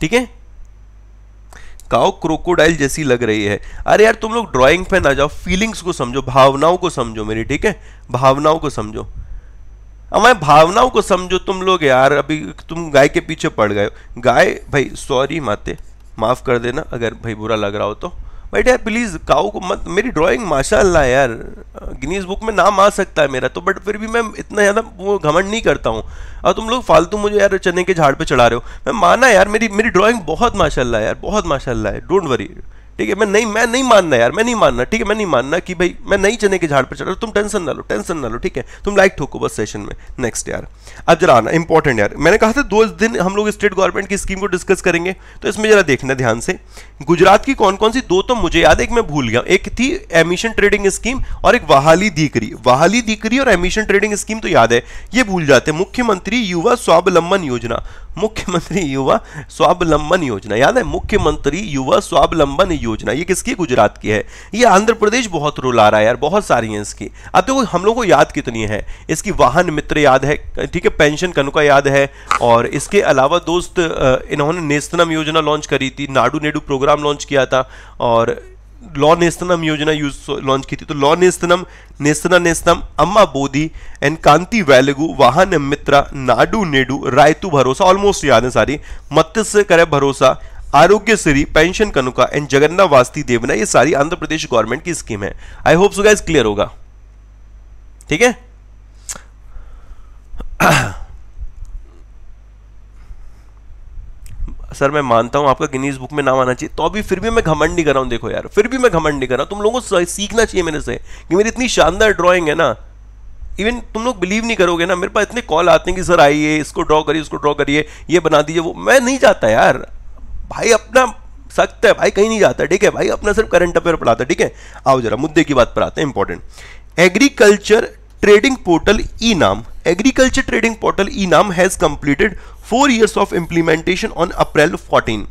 ठीक है काओ क्रोकोडाइल जैसी लग रही है अरे यार तुम लोग ड्राइंग पे ना जाओ फीलिंग्स को समझो भावनाओं को समझो मेरी ठीक है भावनाओं को समझो हमारे भावनाओं को समझो तुम लोग यार अभी तुम गाय के पीछे पड़ गए गाय भाई सॉरी माते माफ़ कर देना अगर भाई बुरा लग रहा हो तो बट यार प्लीज़ काउ को मत मेरी ड्राइंग माशाल्लाह यार गिनीज बुक में नाम आ सकता है मेरा तो बट फिर भी मैं इतना ज़्यादा वो घमंड नहीं करता हूँ और तुम लोग फालतू मुझे यार चने के झाड़ पे चढ़ा रहे हो मैं माना यार मेरी मेरी ड्राइंग बहुत माशाल्लाह यार बहुत माशाल्लाह है डोंट वरी ठीक है मैं नहीं मैं नहीं मानना यार मैं नहीं मानना ठीक है मैं नहीं मानना कि भाई मैं नहीं चने के झाड़ पर चढ़ तुम टेंशन ना लो टेंशन ना लो ठीक है तुम लाइक ठोको बस सेशन में नेक्स्ट यार अब जरा आना इंपॉर्टेंट यार मैंने कहा था दो दिन हम लोग स्टेट गवर्नमेंट की स्कीम को डिस्कस करेंगे तो इसमें जरा देखना ध्यान से गुजरात की कौन कौन सी दो तो मुझे याद है एक मैं भूल गया एक थी एमिशन ट्रेडिंग स्कीम और एक वहाली दीकरी वहाली दीकरी और एमिशन ट्रेडिंग स्कीम तो याद है ये भूल जाते मुख्यमंत्री युवा स्वावलंबन योजना मुख्यमंत्री युवा स्वावलंबन योजना याद है मुख्यमंत्री युवा स्वावलंबन योजना ये किसकी गुजरात की है ये आंध्र प्रदेश बहुत आ रहा है यार बहुत सारी हैं इसकी अब देखो हम लोग को याद कितनी है इसकी वाहन मित्र याद है ठीक है पेंशन कनुका याद है और इसके अलावा दोस्त इन्होंने नेस्तनम योजना लॉन्च करी थी नाडू नेडू प्रोग्राम लॉन्च किया था और लॉ नेस्तनम योजना यूज लॉन्च की थी तो लॉ नेस्तनम नेस्तना नेस्तनम अम्मा बोधी एंड कांति वैलगु वाहन मित्रा नाडू नेडू रायतु भरोसा ऑलमोस्ट याद है सारी मत्स्य Matsyakara Bharosa Arogyasri pension Kanuka and Jagananna Vasathi Deevena ये सारी आंध्र प्रदेश गवर्नमेंट की स्कीम है I hope so guys clear होगा ठीक है सर मैं मानता हूँ आपका गिनीज बुक में नाम आना चाहिए तो अभी फिर भी मैं घमंड नहीं कर रहा हूँ देखो यार फिर भी मैं घमंड नहीं कर रहा हूँ तुम लोगों को सीखना चाहिए मेरे से कि मेरी इतनी शानदार ड्राइंग है ना इवन तुम लोग बिलीव नहीं करोगे ना मेरे पास इतने कॉल आते हैं कि सर आइए इसको ड्रॉ करिए इसको ड्रॉ करिए ये बना दीजिए वो मैं नहीं जाता यार भाई अपना सख्त है भाई कहीं नहीं जाता ठीक है भाई अपना सिर्फ करंट अफेयर पढ़ाता है ठीक है आओ जरा मुद्दे की बात पर आते हैं important agriculture trading portal e NAM trading portal e NAM has completed four years of implementation on April 14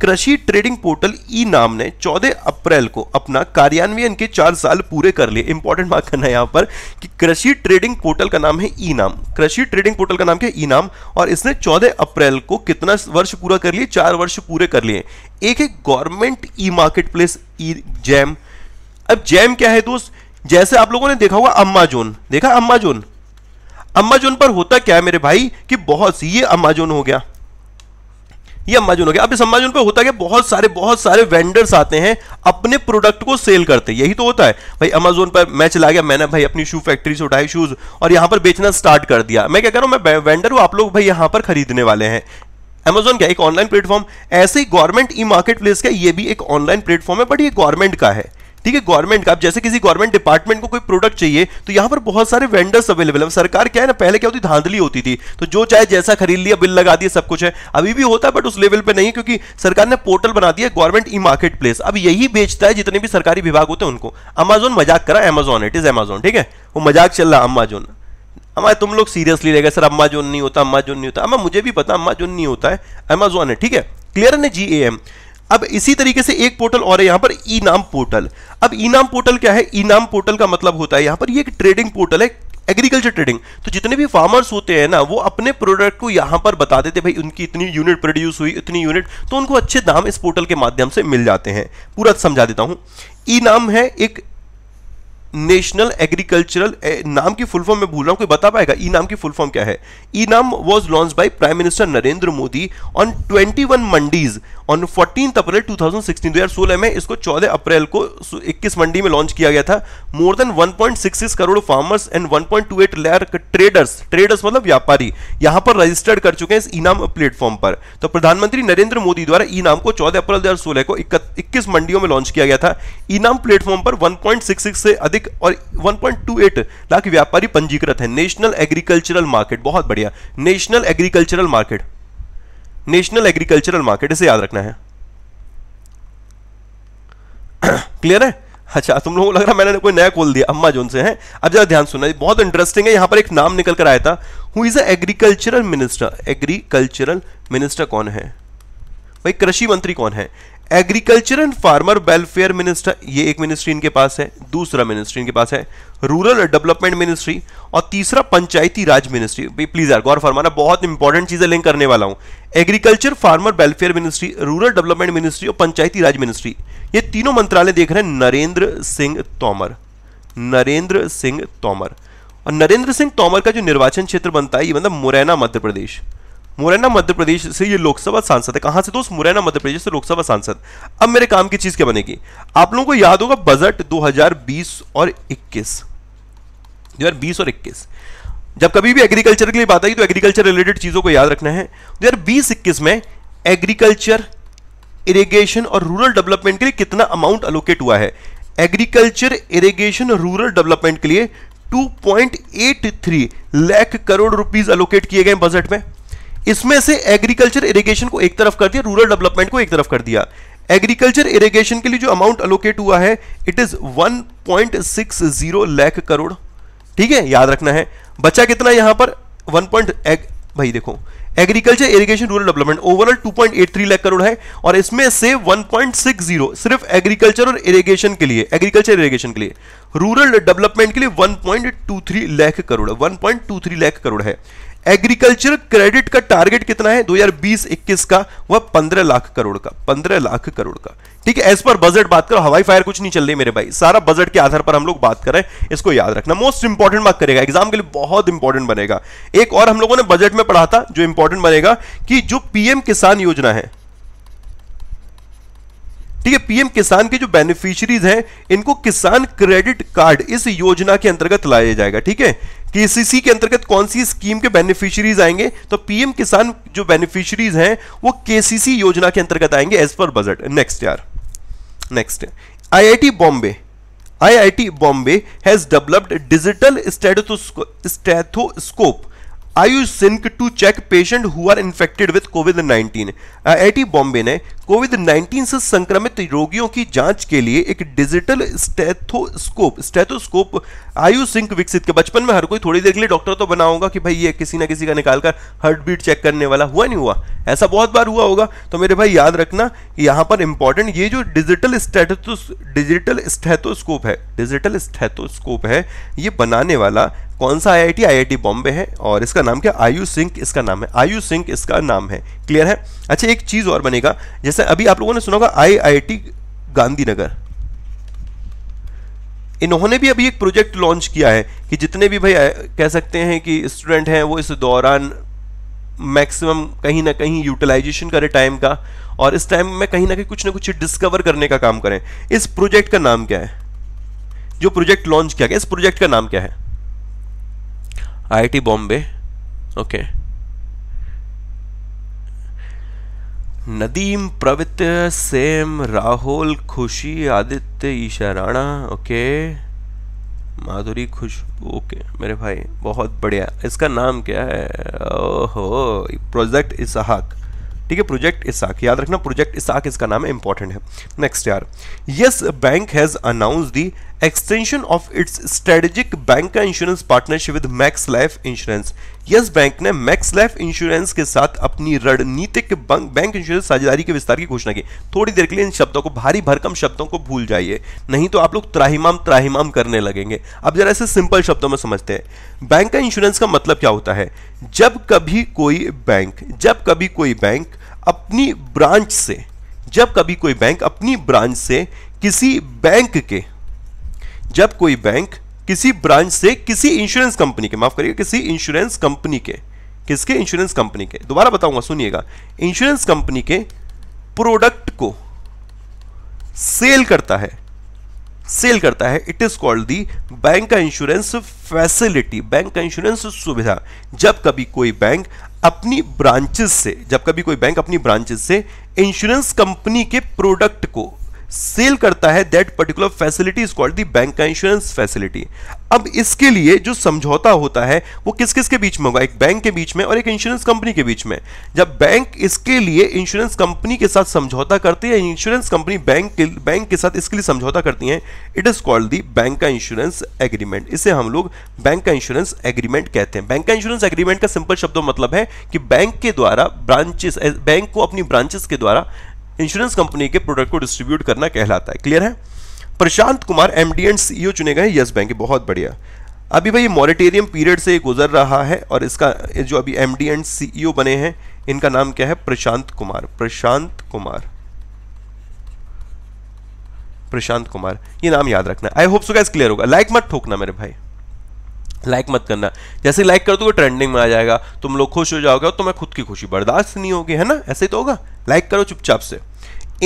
Krishi trading portal e नाम ने 14 अप्रैल को अपना कार्यान्वयन के चार साल पूरे कर लिए इंपॉर्टेंट बात करना है यहां पर कि कृषि ट्रेडिंग पोर्टल का नाम है ई e नाम कृषि ट्रेडिंग पोर्टल का नाम क्या ई नाम e और इसने 14 अप्रैल को कितना वर्ष पूरा कर लिए चार वर्ष पूरे कर लिए एक है government e market place e GeM अब जैम क्या है दोस्त जैसे आप लोगों ने देखा होगा अम्मा जोन देखा अम्मा जोन अमेजोन पर होता क्या है मेरे भाई कि बहुत सी ये अमेजोन हो गया ये अमेजोन हो गया अब इस अमेजोन पर होता क्या बहुत सारे बहुत सारे वेंडर्स आते हैं अपने प्रोडक्ट को सेल करते यही तो होता है भाई अमेजोन पर मैं चला गया मैंने भाई अपनी शू फैक्ट्री से उठाई शूज और यहां पर बेचना स्टार्ट कर दिया मैं क्या कह रहा हूं मैं वेंडर हूं आप लोग भाई यहां पर खरीदने वाले हैं अमेजोन क्या एक ऑनलाइन प्लेटफॉर्म ऐसे ही गवर्नमेंट ई मार्केट प्लेस का ये भी एक ऑनलाइन प्लेटफॉर्म है बट ये गवर्नमेंट का है ठीक है गवर्नमेंट का जैसे किसी गवर्नमेंट डिपार्टमेंट को कोई प्रोडक्ट चाहिए तो यहां पर बहुत सारे वेंडर्स अवेलेबल है सरकार क्या है ना पहले क्या होती धांधली होती थी तो जो चाहे जैसा खरीद लिया बिल लगा दिया सब कुछ है अभी भी होता है बट उस लेवल पर नहीं क्योंकि सरकार ने पोर्टल बना दिया गवर्नमेंट ई मार्केट प्लेस अब यही बेचता है जितने भी सरकारी विभाग होते हैं उनको अमेजोन मजाक करा अमेजोन इट इज अमेजोन ठीक है वो मजाक चल रहा अमेजोन हमारे तुम लोग सीरियसली रहेगा सर अमेजोन नहीं होता अमेजोन नहीं होता अम्मा मुझे भी पता अमेजोन नहीं होता है अमेजोन है ठीक है क्लियर है ना जी ए एम अब इसी तरीके से एक पोर्टल और है यहां पर ई नाम पोर्टल अब ई नाम पोर्टल क्या है ई नाम पोर्टल का मतलब होता है यहां पर ये एक ट्रेडिंग पोर्टल है एग्रीकल्चर ट्रेडिंग तो जितने भी फार्मर्स होते हैं ना वो अपने प्रोडक्ट को यहां पर बता देते भाई उनकी इतनी यूनिट प्रोड्यूस हुई इतनी यूनिट तो उनको अच्छे दाम इस पोर्टल के माध्यम से मिल जाते हैं पूरा समझा देता हूं ई नाम है एक नेशनल एग्रीकल्चरल नाम की फुल फॉर्म में भूल रहा हूं कोई बता पाएगा ई नाम की फुल फॉर्म क्या है e NAM was launch by prime minister Narendra Modi on 21 mandis on fourteen April two thousand 2016 में इसको 14 अप्रैल को 21 मंडी में लॉन्च किया गया था more than 1.66 crore farmers and 1.28 lakh traders traders मतलब व्यापारी यहां पर रजिस्टर्ड कर चुके हैं इस इनाम प्लेटफॉर्म पर तो प्रधानमंत्री नरेंद्र मोदी द्वारा इनाम को चौदह अप्रैल सोलह को इक्कीस मंडियों में लॉन्च किया गया था इनाम प्लेटफॉर्म पर सिक्स से अधिक और एट लाख व्यापारी पंजीकृत है नेशनल एग्रीकल्चरल मार्केट बहुत बढ़िया national agricultural market national agricultural market इसे याद रखना है क्लियर है अच्छा तुम लोगों को लग रहा मैंने कोई नया खोल दिया अम्मा जोन से है अब जरा ध्यान सुनना बहुत इंटरेस्टिंग है यहां पर एक नाम निकल कर आया था who is agricultural minister agricultural minister कौन है भाई कृषि मंत्री कौन है agriculture and farmer welfare minister ये एक मिनिस्ट्री इनके पास है दूसरा मिनिस्ट्री इनके पास है रूरल डेवलपमेंट मिनिस्ट्री और तीसरा पंचायती राज मिनिस्ट्री प्लीज यार गौर फरमाना बहुत इंपॉर्टेंट चीजें लिंक करने वाला हूं agriculture farmer welfare ministry rural development ministry और पंचायती राज मिनिस्ट्री ये तीनों मंत्रालय देख रहे हैं नरेंद्र सिंह तोमर नरेंद्र सिंह तोमर और नरेंद्र सिंह तोमर का जो निर्वाचन क्षेत्र बनता है ये मतलब मुरैना मध्य प्रदेश मुरैना मध्य प्रदेश से ये लोकसभा सांसद है कहां से दोस्त तो मुरैना मध्य प्रदेश से लोकसभा सांसद अब मेरे काम की चीज़ क्या बनेगी आप लोगों को याद होगा बजट 2020 और 21 2020 और 21 जब कभी भी एग्रीकल्चर के लिए बात आई तो एग्रीकल्चर रिलेटेड चीज़ों को याद रखना है दो हज़ार बीस इक्कीस में एग्रीकल्चर इरीगेशन और रूरल डेवलपमेंट के लिए कितना अमाउंट अलोकेट हुआ है एग्रीकल्चर इरीगेशन रूरल डेवलपमेंट के लिए 2.83 लाख करोड़ रुपीस अलोकेट किए गए बजट में इसमें से एग्रीकल्चर इरिगेशन को एक तरफ कर दिया रूरल डेवलपमेंट को एक तरफ कर दिया एग्रीकल्चर इरिगेशन के लिए जो अमाउंट अलोकेट हुआ है इट इज 1.60 लाख करोड़ ठीक है याद रखना है बचा कितना यहां पर 1. पॉइंट भाई देखो agriculture irrigation rural development overall 2.83 lakh crore है और इसमें से 1.60 सिर्फ एग्रीकल्चर और इरिगेशन के लिए एग्रीकल्चर इरिगेशन के लिए रूरल डेवलपमेंट के लिए 1.23 लाख करोड़ 1.23 लाख करोड़ है एग्रीकल्चर क्रेडिट का टारगेट कितना है 2020-21 का वह 15 लाख करोड़ का 15 लाख करोड़ का ठीक है एज पर बजट बात करो हवाई फायर कुछ नहीं चल रही मेरे भाई सारा बजट के आधार पर हम लोग बात कर रहे हैं इसको याद रखना मोस्ट इंपॉर्टेंट बात करेगा एग्जाम के लिए बहुत इंपॉर्टेंट बनेगा एक और हम लोगों ने बजट में पढ़ा था जो इंपॉर्टेंट बनेगा कि जो पीएम किसान योजना है ठीक है पीएम किसान के जो बेनिफिशरीज हैं इनको किसान क्रेडिट कार्ड इस योजना के अंतर्गत लाया जाएगा ठीक है केसीसी के अंतर्गत कौन सी स्कीम के बेनिफिशियरीज आएंगे तो पीएम किसान जो बेनिफिशियरीज हैं वो केसीसी योजना के अंतर्गत आएंगे एज पर बजट नेक्स्ट यार next IIT Bombay IIT Bombay developed digital stethoscope I AyuSynk to check patient are infected with covid 19 IIT Bombay ने कोविड 19 से संक्रमित रोगियों की जांच के लिए एक digital stethoscope stethoscope AyuSynk विकसित के बचपन में हर कोई थोड़ी देर के लिए डॉक्टर तो बना होगा कि भाई ये किसी ना किसी का निकालकर हार्ट बीट चेक करने वाला हुआ नहीं हुआ ऐसा बहुत बार हुआ होगा तो मेरे भाई याद रखना कि यहाँ पर इंपॉर्टेंट ये जो डिजिटल स्टेथोस डिजिटल स्टेथोस्कोप है डिजिटल स्टेथोस्कोप है ये बनाने वाला कौन सा आई आई बॉम्बे है और इसका नाम क्या आयु सिंक इसका नाम है आयु सिंक इसका नाम है क्लियर है अच्छा एक चीज़ और बनेगा जैसे जैसे अभी आप लोगों ने सुना होगा आईआईटी गांधीनगर इन्होंने भी अभी एक प्रोजेक्ट लॉन्च किया है कि जितने भी भाई कह सकते हैं कि स्टूडेंट हैं वो इस दौरान मैक्सिमम कहीं ना कहीं यूटिलाइजेशन करें टाइम का और इस टाइम में कहीं ना कहीं कुछ ना कुछ डिस्कवर करने का काम करें इस प्रोजेक्ट का नाम क्या है जो प्रोजेक्ट लॉन्च किया गया इस प्रोजेक्ट का नाम क्या है I Bombay okay okay. Nadeem Pravit same Rahul Khushi Aditya Isha Rana okay Madhuri खुश ओके मेरे भाई बहुत बढ़िया इसका नाम क्या है ओहो प्रोजेक्ट इसहाक ठीक है प्रोजेक्ट इसाक याद रखना प्रोजेक्ट इसाक इसका नाम है इंपॉर्टेंट है नेक्स्ट यार Yes Bank has announce the extension of its strategic bancassurance partnership with Max Life insurance Yes Bank ने मैक्स लाइफ इंश्योरेंस के साथ अपनी रणनीतिक बैंक इंश्योरेंस साझेदारी के विस्तार की घोषणा की थोड़ी देर के लिए इन शब्दों को भारी भरकम शब्दों को भूल जाइए नहीं तो आप लोग त्राहीमाम त्राहीमाम करने लगेंगे अब जरा ऐसे सिंपल शब्दों में समझते हैं बैंक का इंश्योरेंस का मतलब क्या होता है जब कभी कोई बैंक जब कभी कोई बैंक अपनी ब्रांच से जब कभी कोई बैंक अपनी ब्रांच से किसी बैंक के जब कोई बैंक किसी ब्रांच से किसी इंश्योरेंस कंपनी के माफ करिए किसी इंश्योरेंस कंपनी के किसके इंश्योरेंस कंपनी के दोबारा बताऊंगा सुनिएगा इंश्योरेंस कंपनी के प्रोडक्ट को सेल करता है सेल करता है it is called the bancassurance facility bancassurance सुविधा जब कभी कोई बैंक अपनी ब्रांचेस से जब कभी कोई बैंक अपनी ब्रांचेस से इंश्योरेंस कंपनी के प्रोडक्ट को सेल करता है that particular facility is called the bancassurance facility अब इसके लिए जो समझौता होता है वो किस किस के बीच में होगा एक बैंक के बीच में और एक इंश्योरेंस कंपनी के बीच में जब बैंक इसके लिए इंश्योरेंस कंपनी के साथ समझौता करती है इंश्योरेंस कंपनी बैंक के बैंक के साथ इसके लिए समझौता करती है it is called the bancassurance agreement इसे हम लोग बैंक का इंश्योरेंस एग्रीमेंट कहते हैं बैंक का इंश्योरेंस एग्रीमेंट का सिंपल शब्दों मतलब है कि बैंक के द्वारा ब्रांचेस बैंक को अपनी ब्रांचेस के द्वारा इंश्योरेंस कंपनी के प्रोडक्ट को डिस्ट्रीब्यूट करना कहलाता है क्लियर है Prashant Kumar M D and CEO चुने गए यस बैंक बहुत बढ़िया अभी भाई मॉरिटेरियम पीरियड से गुजर रहा है और इसका जो अभी एम डी एंड सीईओ बने हैं इनका नाम क्या है प्रशांत कुमार प्रशांत कुमार प्रशांत कुमार ये नाम याद रखना I hope so guys clear होगा लाइक मत ठोकना मेरे भाई लाइक मत करना जैसे लाइक कर दोगे ट्रेंडिंग में आ जाएगा तुम लोग खुश हो जाओगे और तुम्हें खुद की खुशी बर्दाश्त नहीं होगी है ना ऐसे ही तो होगा लाइक करो चुपचाप से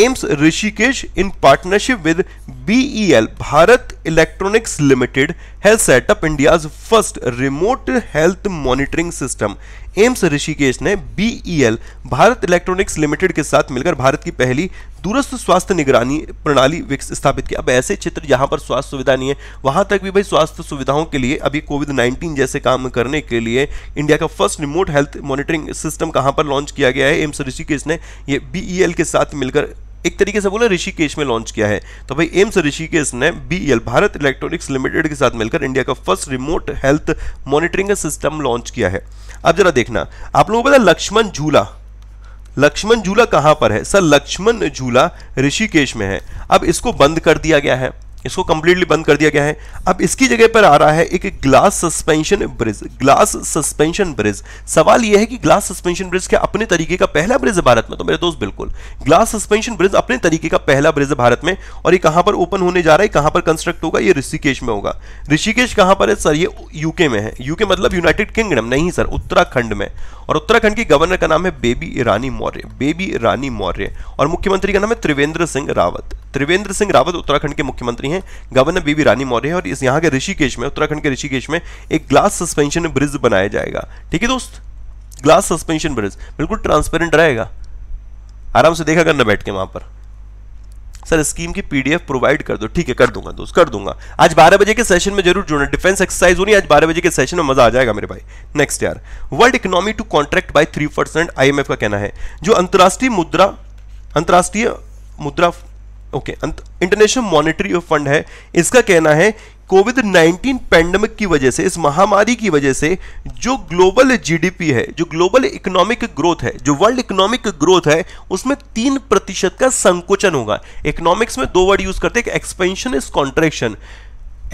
AIIMS Rishikesh in partnership with BEL Bharat electronics limited health setup up India's first remote health monitoring system AIIMS Rishikesh ने BEL e Bharat electronics limited के साथ मिलकर भारत की पहली दूरस्थ स्वास्थ्य निगरानी प्रणाली स्थापित की अब ऐसे क्षेत्र जहां पर स्वास्थ्य सुविधा नहीं है वहां तक भी भाई स्वास्थ्य सुविधाओं के लिए अभी कोविड 19 जैसे काम करने के लिए इंडिया का first remote health monitoring system कहां पर लॉन्च किया गया है एम्स ऋषिकेश ने ये बीईएल e के साथ मिलकर एक तरीके से बोले ऋषिकेश में लॉन्च किया है तो भाई एम्स ऋषिकेश ने BEL e Bharat electronics limited के साथ मिलकर इंडिया का first remote health monitoring system launch किया है अब जरा देखना आप लोगों को पता लक्ष्मण झूला लक्ष्मण झूला कहां पर है सर लक्ष्मण झूला ऋषिकेश में है अब इसको बंद कर दिया गया है इसको कंप्लीटली बंद कर दिया गया है अब इसकी जगह पर आ रहा है एक glass suspension bridge glass suspension bridge सवाल यह है कि ग्लास सस्पेंशन ब्रिज क्या अपने तरीके का पहला ब्रिज है भारत में तो मेरे दोस्त बिल्कुल ग्लास सस्पेंशन ब्रिज अपने तरीके का पहला ब्रिज है भारत में और ये कहां पर ओपन होने जा रहा है कहां पर कंस्ट्रक्ट होगा ये ऋषिकेश में होगा ऋषिकेश कहां पर है सर ये यूके में है यूके मतलब यूनाइटेड किंगडम नहीं सर उत्तराखंड में और उत्तराखंड की गवर्नर का नाम है बेबी ईरानी मौर्य बेबी ईरानी मौर्य और मुख्यमंत्री का नाम है त्रिवेंद्र सिंह रावत त्रिवेंद्र सिंह रावत उत्तराखंड के मुख्यमंत्री हैं गवर्नर बेबी रानी मौर्य और इस यहाँ के ऋषिकेश में उत्तराखंड के ऋषिकेश में एक ग्लास सस्पेंशन ब्रिज बनाया जाएगा ठीक है दोस्त ग्लास सस्पेंशन ब्रिज बिल्कुल ट्रांसपेरेंट रहेगा आराम से देखा करना बैठ के वहां पर सर स्कीम की पीडीएफ प्रोवाइड कर दो ठीक है कर दूंगा दोस्त कर दूंगा आज 12 बजे के सेशन में जरूर जुड़ना डिफेंस एक्सरसाइज होनी आज 12 बजे के सेशन में मजा आ जाएगा मेरे भाई नेक्स्ट यार world economy to contract by 3 percent I का कहना है जो अंतर्राष्ट्रीय मुद्रा अंतर्राष्ट्रीय मुद्रा ओके इंटरनेशनल मॉनिटरी फंड है इसका कहना है कोविड 19 पैंडमिक की वजह से इस महामारी की वजह से जो ग्लोबल जीडीपी है जो ग्लोबल इकोनॉमिक ग्रोथ है जो वर्ल्ड इकोनॉमिक ग्रोथ है उसमें तीन प्रतिशत का संकोचन होगा इकोनॉमिक्स में दो वर्ड यूज करते हैं एक्सपेंशन इज कॉन्ट्रेक्शन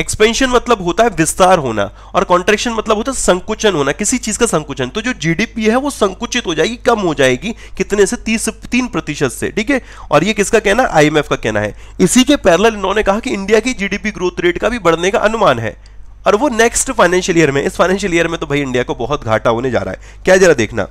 एक्सपेंशन मतलब होता है विस्तार होना और कॉन्ट्रेक्शन मतलब होता है संकुचन होना किसी चीज का संकुचन तो जो जीडीपी है वो संकुचित हो जाएगी कम हो जाएगी कितने से तीस तीन प्रतिशत से ठीक है और ये किसका कहना आईएमएफ का कहना है इसी के पैरल इन्होंने कहा कि इंडिया की जीडीपी ग्रोथ रेट का भी बढ़ने का अनुमान है और वो नेक्स्ट फाइनेंशियल ईयर में इस फाइनेंशियल ईयर में तो भाई इंडिया को बहुत घाटा होने जा रहा है क्या जरा देखना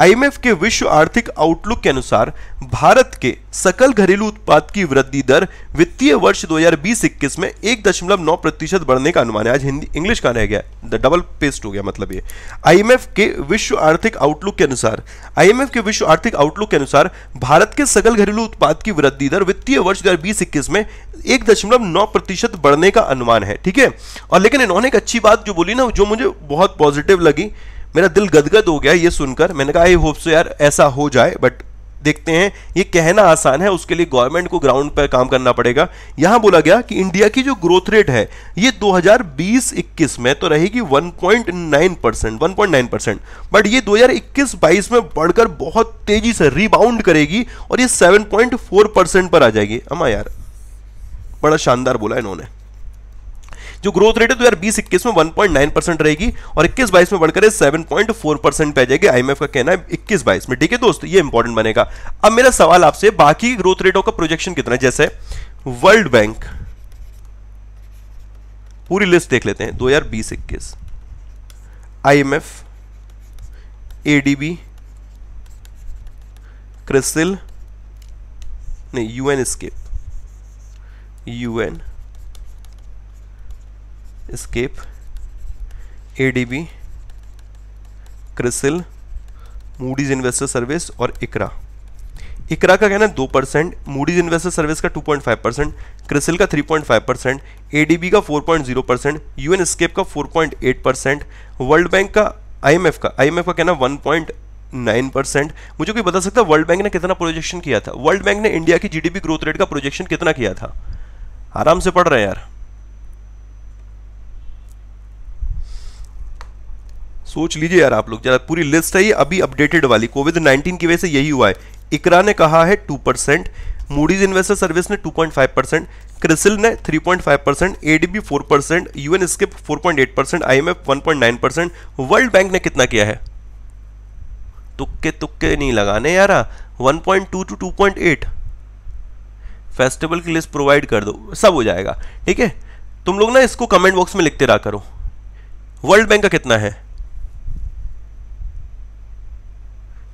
आईएमएफ के विश्व आर्थिक आउटलुक के अनुसार भारत के सकल घरेलू उत्पाद की वृद्धि दर वित्तीय वर्ष 2020-21 में एक दशमलव नौ प्रतिशत बढ़ने का अनुमान है आज हिंदी इंग्लिश का रह गया द डबल पेस्ट हो गया मतलब ये आईएमएफ के विश्व आर्थिक आउटलुक के अनुसार आईएमएफ के विश्व आर्थिक आउटलुक के अनुसार भारत के सकल घरेलू उत्पाद की वृद्धि दर वित्तीय वर्ष दो में एक दशमलव नौ प्रतिशत बढ़ने का अनुमान है ठीक है और लेकिन इन्होंने एक अच्छी बात जो बोली ना जो मुझे बहुत पॉजिटिव लगी मेरा दिल गदगद हो गया ये सुनकर मैंने कहा आई होप सो यार ऐसा हो जाए बट देखते हैं ये कहना आसान है उसके लिए गवर्नमेंट को ग्राउंड पर काम करना पड़ेगा यहां बोला गया कि इंडिया की जो ग्रोथ रेट है ये 2020-21 में तो रहेगी 1.9 परसेंट वन परसेंट बट ये 2021-22 में बढ़कर बहुत तेजी से रिबाउंड करेगी और ये 7.4 परसेंट पर आ जाएगी अमा यार बड़ा शानदार बोला इन्होंने जो ग्रोथ रेट है दो हज़ार बीस इक्कीस में 1.9 परसेंट रहेगी और इक्कीस बाईस में बढ़कर 7.4 परसेंट पे जाएगी आईएमएफ का कहना है इक्कीस बाईस में ठीक है दोस्त ये इंपॉर्टेंट बनेगा अब मेरा सवाल आपसे बाकी ग्रोथ रेटों का प्रोजेक्शन कितना है जैसे वर्ल्ड बैंक पूरी लिस्ट देख लेते हैं दो हजार बीस इक्कीस I M F A D B CRISIL नहीं UN ESCAP un escape adb CRISIL Moody's investor service और इकरा इकरा का कहना दो परसेंट मूडीज इन्वेस्टर सर्विस का two point five percent CRISIL का three point five percent A का four point zero percent U N ESCAP का four point eight percent world bank का I M F का आई एम एफ का कहना one point nine percent मुझे कोई बता सकता है वर्ल्ड बैंक ने कितना प्रोजेक्शन किया था वर्ल्ड बैंक ने इंडिया की जीडीपी ग्रोथ रेट का प्रोजेक्शन कितना किया था आराम से पढ़ रहे हैं यार सोच लीजिए यार आप लोग जरा पूरी लिस्ट है ये अभी अपडेटेड वाली कोविड 19 की वजह से यही हुआ है इकरा ने कहा है 2 परसेंट मूडीज इन्वेस्टर सर्विस ने 2.5 परसेंट क्रिसिल ने 3.5 percent ADB 4 percent UN ESCAP eight percent IMF 1.9 percent world bank ने कितना किया है तुक्के तुक्के नहीं लगाने यार point two two eight festival की लिस्ट प्रोवाइड कर दो सब हो जाएगा ठीक है तुम लोग ना इसको कमेंट बॉक्स में लिखते रहा करो वर्ल्ड बैंक का कितना है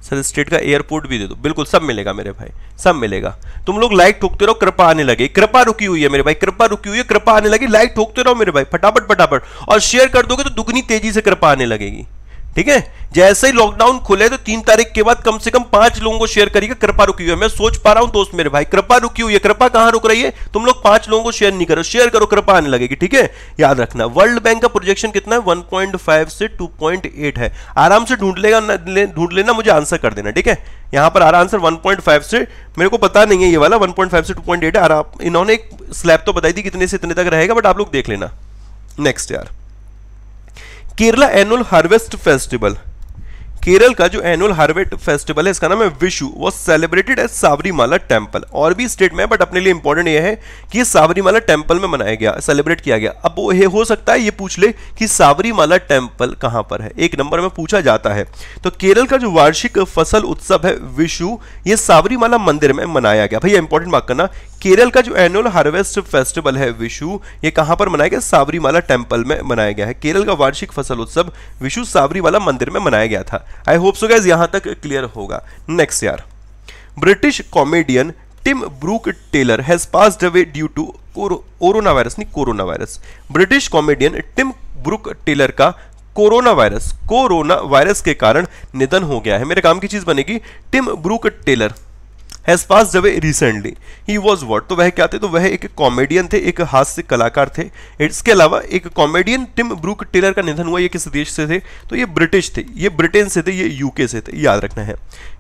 सर स्टेट का एयरपोर्ट भी दे दो बिल्कुल सब मिलेगा मेरे भाई सब मिलेगा तुम लोग लाइक ठोकते रहो कृपा आने लगे कृपा रुकी हुई है मेरे भाई कृपा रुकी हुई है कृपा आने लगी लाइक ठोकते रहो मेरे भाई फटाफट फटाफट और शेयर कर दोगे तो दुगनी तेजी से कृपा आने लगेगी ठीक है जैसे ही लॉकडाउन खुले तो तीन तारीख के बाद कम से कम पांच लोगों को शेयर करिएगा कृपा रुकी हुई है मैं सोच पा रहा हूं दोस्त मेरे भाई कृपा रुकी हुई है कृपा कहां रुक रही है तुम लोग पांच लोगों को शेयर नहीं करो शेयर करो कृपा आने लगेगी ठीक है याद रखना वर्ल्ड बैंक का प्रोजेक्शन कितना है 1.5 से 2.8 है आराम से ढूंढ लेगा ढूंढ लेना मुझे आंसर कर देना ठीक है यहां पर आ रहा आंसर फाइव से मेरे को पता नहीं है ये वाला फाइव से 2.8 है इन्होंने एक स्लैब तो बताई थी कितने से इतने तक रहेगा बट आप लोग देख लेना नेक्स्ट यार Kerala annual harvest festival Kerala का जो एनुअल हार्वेस्ट फेस्टिवल है इसका नाम है विशु वो सेलिब्रेटेड एज साबरीमाला टेम्पल और भी स्टेट में बट अपने लिए इंपॉर्टेंट यह है कि साबरीमाला टेम्पल में मनाया गया सेलिब्रेट किया गया अब वो हो सकता है ये पूछ ले कि साबरीमाला टेम्पल कहां पर है एक नंबर में पूछा जाता है तो केरल का जो वार्षिक फसल उत्सव है विशु ये साबरीमाला मंदिर में मनाया गया भैया इंपॉर्टेंट बात करना केरल का जो एनुअल हार्वेस्ट फेस्टिवल है विशु ये कहां पर मनाया गया साबरीमाला टेम्पल में मनाया गया है केरल का वार्षिक फसल उत्सव विशु साबरीमाला मंदिर में मनाया गया था आई होप सो गैस यहां तक क्लियर होगा नेक्स्ट यार British comedian Tim Brooke Taylor has pass away due to corona virus नहीं corona virus British comedian Tim Brooke Taylor का कोरोना वायरस कोरोना वायरस के कारण निधन हो गया है मेरे काम की चीज बनेगी Tim Brooke Taylor has pass away recently ही वॉज वॉट तो वह क्या थे तो वह एक कॉमेडियन थे एक हास्य कलाकार थे इसके अलावा एक कॉमेडियन टिम ब्रूक टेलर का निधन हुआ ये किस देश से थे तो ये ब्रिटिश थे ये ब्रिटेन से थे ये यूके से थे याद रखना है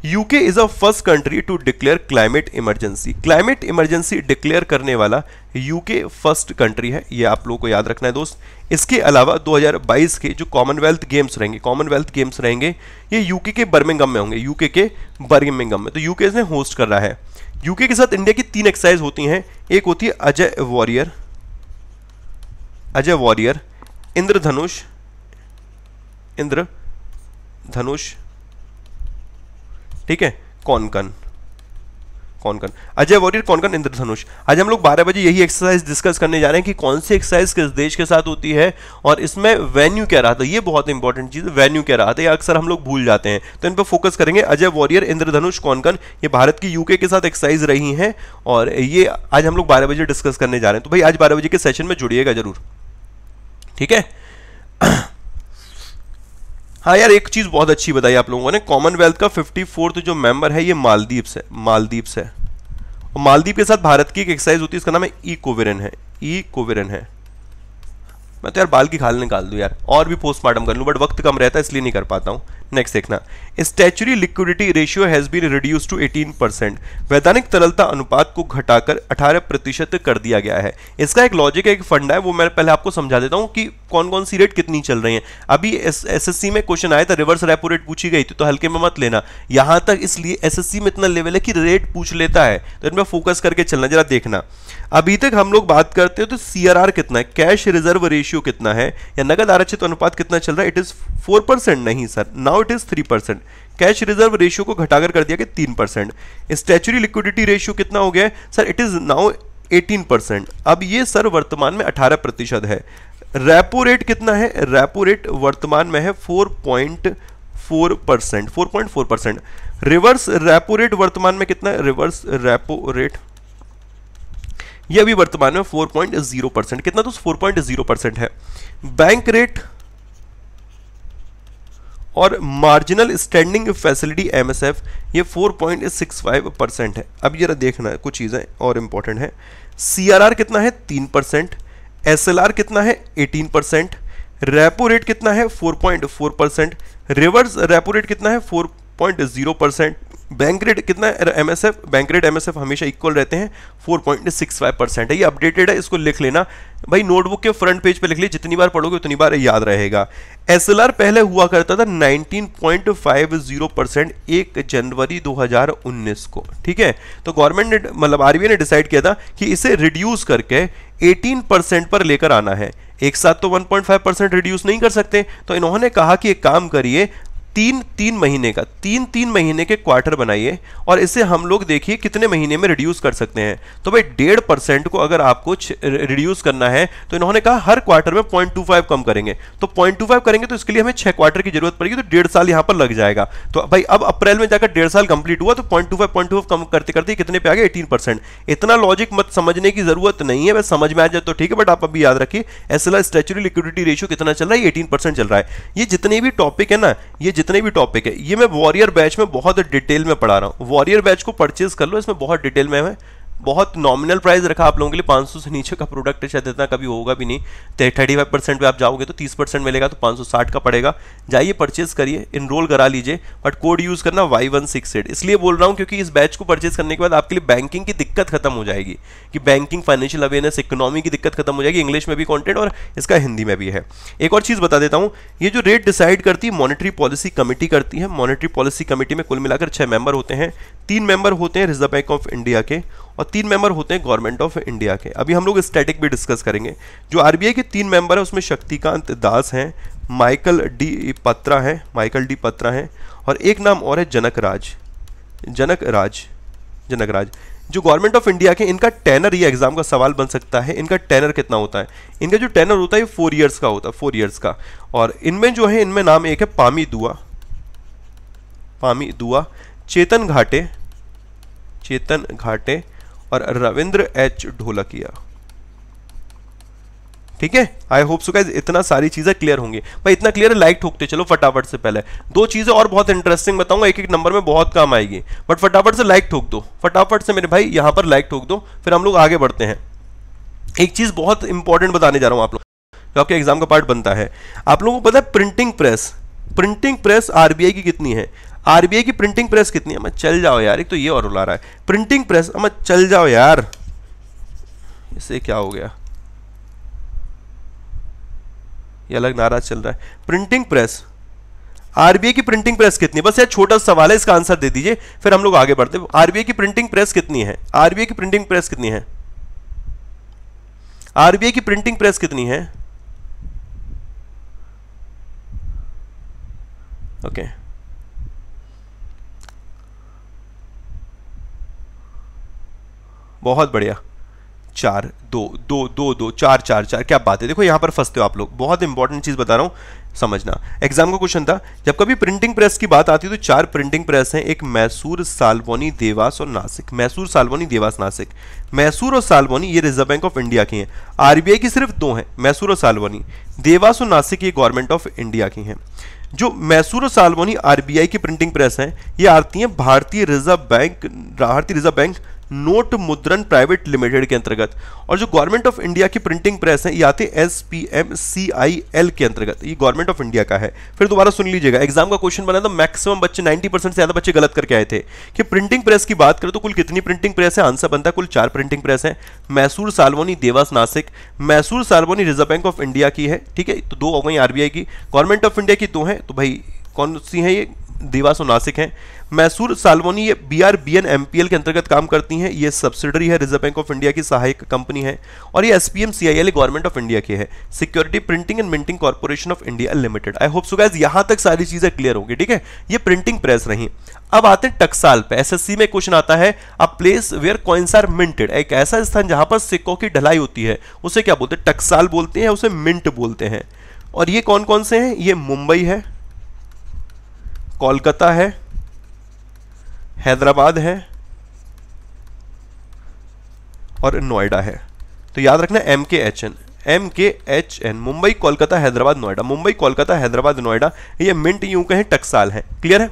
UK is a first country to declare climate emergency climate emergency declare करने वाला यूके फर्स्ट कंट्री है ये आप लोगों को याद रखना है दोस्त इसके अलावा 2022 के जो कॉमनवेल्थ गेम्स रहेंगे कॉमनवेल्थ गेम्स रहेंगे ये यूके के बर्मिंगम में होंगे यूके के बर्मिंगम में तो यूके इसने होस्ट कर रहा है यूके के साथ इंडिया की तीन एक्सरसाइज होती हैं एक होती है अजय वॉरियर अजय वॉरियर इंद्रधनुष इंद्र धनुष ठीक है कौनकन कॉनकन अजय वॉरियर कॉनकन इंद्रधनुष आज हम लोग बारह बजे यही एक्सरसाइज डिस्कस करने जा रहे हैं कि कौन सी एक्सरसाइज किस देश के साथ होती है और इसमें वेन्यू क्या रहा था ये बहुत इंपॉर्टेंट चीज़ वेन्यू क्या रहा था ये अक्सर हम लोग भूल जाते हैं तो इन पर फोकस करेंगे अजय वॉरियर इंद्रधनुष कॉनकन ये भारत की यूके के साथ एक्सरसाइज रही है और ये आज हम लोग बारह बजे डिस्कस करने जा रहे हैं तो भाई आज बारह बजे के सेशन में जुड़िएगा जरूर ठीक है हाँ यार एक चीज़ बहुत अच्छी बताई आप लोगों ने कॉमनवेल्थ का फिफ्टी फोर्थ जो मेंबर है ये मालदीव्स है मालदीव्स है और मालदीव के साथ भारत की एक एक्सरसाइज होती है इसका नाम है ई कोविरन है ई कोविरन है मैं तो यार बाल की खाल निकाल दूँ यार और भी पोस्टमार्टम कर लूँ बट वक्त कम रहता है इसलिए नहीं कर पाता हूँ नेक्स्ट देखना statutory liquidity ratio has been reduce to 18 percent वैधानिक तरलता अनुपात को घटाकर 18 प्रतिशत कर दिया गया है इसका एक लॉजिक है एक फंड है वो मैं पहले आपको समझा देता हूँ कि कौन कौन सी रेट कितनी चल रही है अभी एस एस में क्वेश्चन आया था रिवर्स रेपो रेट पूछी गई थी तो हल्के में मत लेना यहां तक इसलिए एस में इतना लेवल है कि रेट पूछ लेता है तो इनमें फोकस करके चलना जरा देखना अभी तक हम लोग बात करते हो तो सी कितना है कैश रिजर्व रेशियो कितना है या नगद आरक्षित अनुपात कितना चल रहा है इट इज फोर नहीं sir now now it is three percent cash reserve ratio को घटाकर कर दिया कि तीन परसेंट स्टैचुरी लिक्विडिटी रेशियो कितना हो गया sir it is now 18 percent अब ये सर वर्तमान में 18 प्रतिशत है रेपो रेट कितना है रेपो रेट वर्तमान में है 4.4 percent 4.4 percent reverse repo rate वर्तमान में कितना है रिवर्स रेपो रेट ये अभी वर्तमान में 4.0 परसेंट कितना दोस्त तो 4.0 परसेंट है बैंक रेट और मार्जिनल स्टैंडिंग फैसिलिटी एम ये 4.65 परसेंट है अब जरा देखना है कुछ चीज़ें और इम्पॉर्टेंट है सी कितना है तीन परसेंट एस कितना है एटीन परसेंट रेपो रेट कितना है 4.4 परसेंट रिवर्स रेपो रेट कितना है 4.0 परसेंट बैंक रेट कितना M S F bank rate M S F हमेशा इक्वल रहते हैं four point six five percent है ये अपडेटेड है इसको लिख लेना भाई नोटबुक के फ्रंट पेज पे लिख लिए जितनी बार पढ़ोगे उतनी बार याद रहेगा एस एल आर पहले हुआ करता था nineteen point five zero percent एक जनवरी दो हजार उन्नीस को ठीक है तो गवर्नमेंट ने मतलब आर ने डिसाइड किया था कि इसे रिड्यूस करके एटीन परसेंट पर लेकर आना है एक साथ तो 1.5 परसेंट रिड्यूस नहीं कर सकते तो इन्होंने कहा कि एक काम करिए तीन तीन महीने का तीन तीन महीने के क्वार्टर बनाइए और इसे हम लोग देखिए कितने महीने में रिड्यूस कर सकते हैं तो भाई डेढ़ परसेंट को अगर आपको रिड्यूस करना है तो इन्होंने कहा हर क्वार्टर में पॉइंट टू फाइव कम करेंगे तो पॉइंट टू फाइव करेंगे तो इसके लिए हमें छह क्वार्टर की जरूरत पड़ेगी तो डेढ़ साल यहां पर लग जाएगा तो भाई अब अप्रैल में जाकर डेढ़ साल कंप्लीट हुआ तो point two five point two five कम करते करते कितने पे आगे एटीन परसेंट इतना लॉजिक मत समझने की जरूरत नहीं है समझ में आ जाए तो ठीक है बट आप अभी याद रखिए S L statutory liquidity ratio कितना चल रहा है एटीन परसेंट चल रहा है ये जितने भी टॉपिक है ना ये जितने भी टॉपिक है ये मैं वॉरियर बैच में बहुत डिटेल में पढ़ा रहा हूँ वॉरियर बैच को परचेज कर लो इसमें बहुत डिटेल में मैं बहुत नॉमिनल प्राइस रखा आप लोगों के लिए 500 से नीचे का प्रोडक्ट है शायद इतना कभी होगा भी नहीं थर्टी फाइव परसेंट पर आप जाओगे तो 30 परसेंट मिलेगा तो 560 का पड़ेगा जाइए परचेज करिए इनरोल करा लीजिए बट कोड यूज़ करना वाई वन सिक्स एट इसलिए बोल रहा हूँ क्योंकि इस बैच को परचेज करने के बाद आपके लिए बैंकिंग की दिक्कत खत्म हो जाएगी कि बैंकिंग फाइनेंशियल अवेयरनेस इकोनॉमी की दिक्कत खत्म हो जाएगी इंग्लिश में भी कॉन्टेंट और इसका हिंदी में भी है एक और चीज़ बता देता हूँ ये जो रेट डिसाइड करती है मॉनिटरी पॉलिसी कमेटी करती है मॉनिटरी पॉलिसी कमेटी में कुल मिलाकर छः मेंबर होते हैं तीन मेंबर होते हैं रिजर्व बैंक ऑफ इंडिया के और तीन मेंबर होते हैं गवर्नमेंट ऑफ इंडिया के अभी हम लोग स्टैटिक भी डिस्कस करेंगे जो आरबीआई के तीन मेंबर हैं उसमें शक्तिकांत दास हैं माइकल डी पत्रा हैं माइकल डी पत्रा हैं और एक नाम और है जनक राज जनक राज जनक राज जो गवर्नमेंट ऑफ इंडिया के इनका टेनर ये एग्जाम का सवाल बन सकता है इनका टेनर कितना होता है इनका जो टेनर होता है ये फोर ईयर्स का होता है फोर ईयर्स का और इनमें जो है इनमें नाम एक है पामी दुआ पामी दुआ चेतन घाटे चेतन घाटे और रविंद्र एच ढोलकिया ठीक है आई होप सो गाइज इतना सारी चीजें क्लियर होंगी भाई इतना क्लियर लाइक ठोकते चलो फटाफट से पहले दो चीजें और बहुत इंटरेस्टिंग बताऊंगा एक एक नंबर में बहुत काम आएगी बट फटाफट से लाइक ठोक दो फटाफट से मेरे भाई यहां पर लाइक ठोक दो फिर हम लोग आगे बढ़ते हैं एक चीज बहुत इंपॉर्टेंट बताने जा रहा हूं आप लोग जो आपके एग्जाम का पार्ट बनता है आप लोगों को पता है printing press printing press RBI की कितनी है आरबीआई की प्रिंटिंग प्रेस कितनी है मैं चल जाओ यार एक तो ये और रुला रहा है प्रिंटिंग प्रेस मैं चल जाओ यार इससे क्या हो गया ये अलग नाराज चल रहा है प्रिंटिंग प्रेस आरबीआई की प्रिंटिंग प्रेस कितनी है बस यार छोटा सवाल है इसका आंसर दे दीजिए फिर हम लोग आगे बढ़ते हैं आरबीआई की प्रिंटिंग प्रेस कितनी है आरबीआई की प्रिंटिंग प्रेस कितनी है आरबीआई की प्रिंटिंग प्रेस कितनी है ओके okay. बहुत बढ़िया चार दो दो दो दो चार चार चार क्या बात है देखो यहाँ पर फंसते हो आप लोग बहुत इंपॉर्टेंट चीज़ बता रहा हूँ समझना एग्जाम का क्वेश्चन था जब कभी प्रिंटिंग प्रेस की बात आती है तो चार प्रिंटिंग प्रेस हैं एक मैसूर सालवोनी देवास और नासिक मैसूर सालवोनी देवास नासिक मैसूर और सालवोनी ये रिजर्व बैंक ऑफ इंडिया की हैं आरबीआई की सिर्फ दो हैं मैसूर और सालवोनी देवास और नासिक ये गवर्नमेंट ऑफ इंडिया की हैं जो मैसूर और सालवोनी आरबीआई की प्रिंटिंग प्रेस हैं ये आती हैं Bharatiya reserve bank Bharatiya reserve bank note Mudran private limited के अंतर्गत और जो गवर्नमेंट ऑफ इंडिया की प्रिंटिंग प्रेस है ये आते S P M C I L के अंतर्गत ये गवर्नमेंट ऑफ इंडिया का है फिर दोबारा सुन लीजिएगा एग्जाम का क्वेश्चन बना था मैक्सिमम बच्चे 90 परसेंट से ज्यादा बच्चे गलत करके आए थे कि प्रिंटिंग प्रेस की बात करें तो कुल कितनी प्रिंटिंग प्रेस है आंसर बनता है कुल चार प्रिंटिंग प्रेस है Mysore Salboni Dewas Nashik Mysore Salboni reserve bank of India की है ठीक है तो दो हो गई आरबीआई की गवर्नमेंट ऑफ इंडिया की दो है तो भाई कौन सी है ये देवास और नासिक हैं मैसूर सालमोनी ये B R B N M P L के अंतर्गत काम करती हैं ये सब्सिडरी है रिजर्व बैंक ऑफ इंडिया की सहायक कंपनी है और ये S P M C I L government of India की है security printing and minting corporation of India limited I hope so guys यहां तक सारी चीजें क्लियर होगी ठीक है ये प्रिंटिंग प्रेस रही अब आते हैं टक्साल पे सी में क्वेश्चन आता है a place where coins are minted एक ऐसा स्थान जहां पर सिक्कों की ढलाई होती है उसे क्या बोलते हैं टक्साल बोलते हैं उसे मिंट बोलते हैं और ये कौन कौन से हैं ये मुंबई है कोलकाता है हैदराबाद है और नोएडा है तो याद रखना M K H N M K H N Mumbai Kolkata Hyderabad Noida Mumbai Kolkata Hyderabad Noida ये मिंट यूं कहें टक्साल है क्लियर है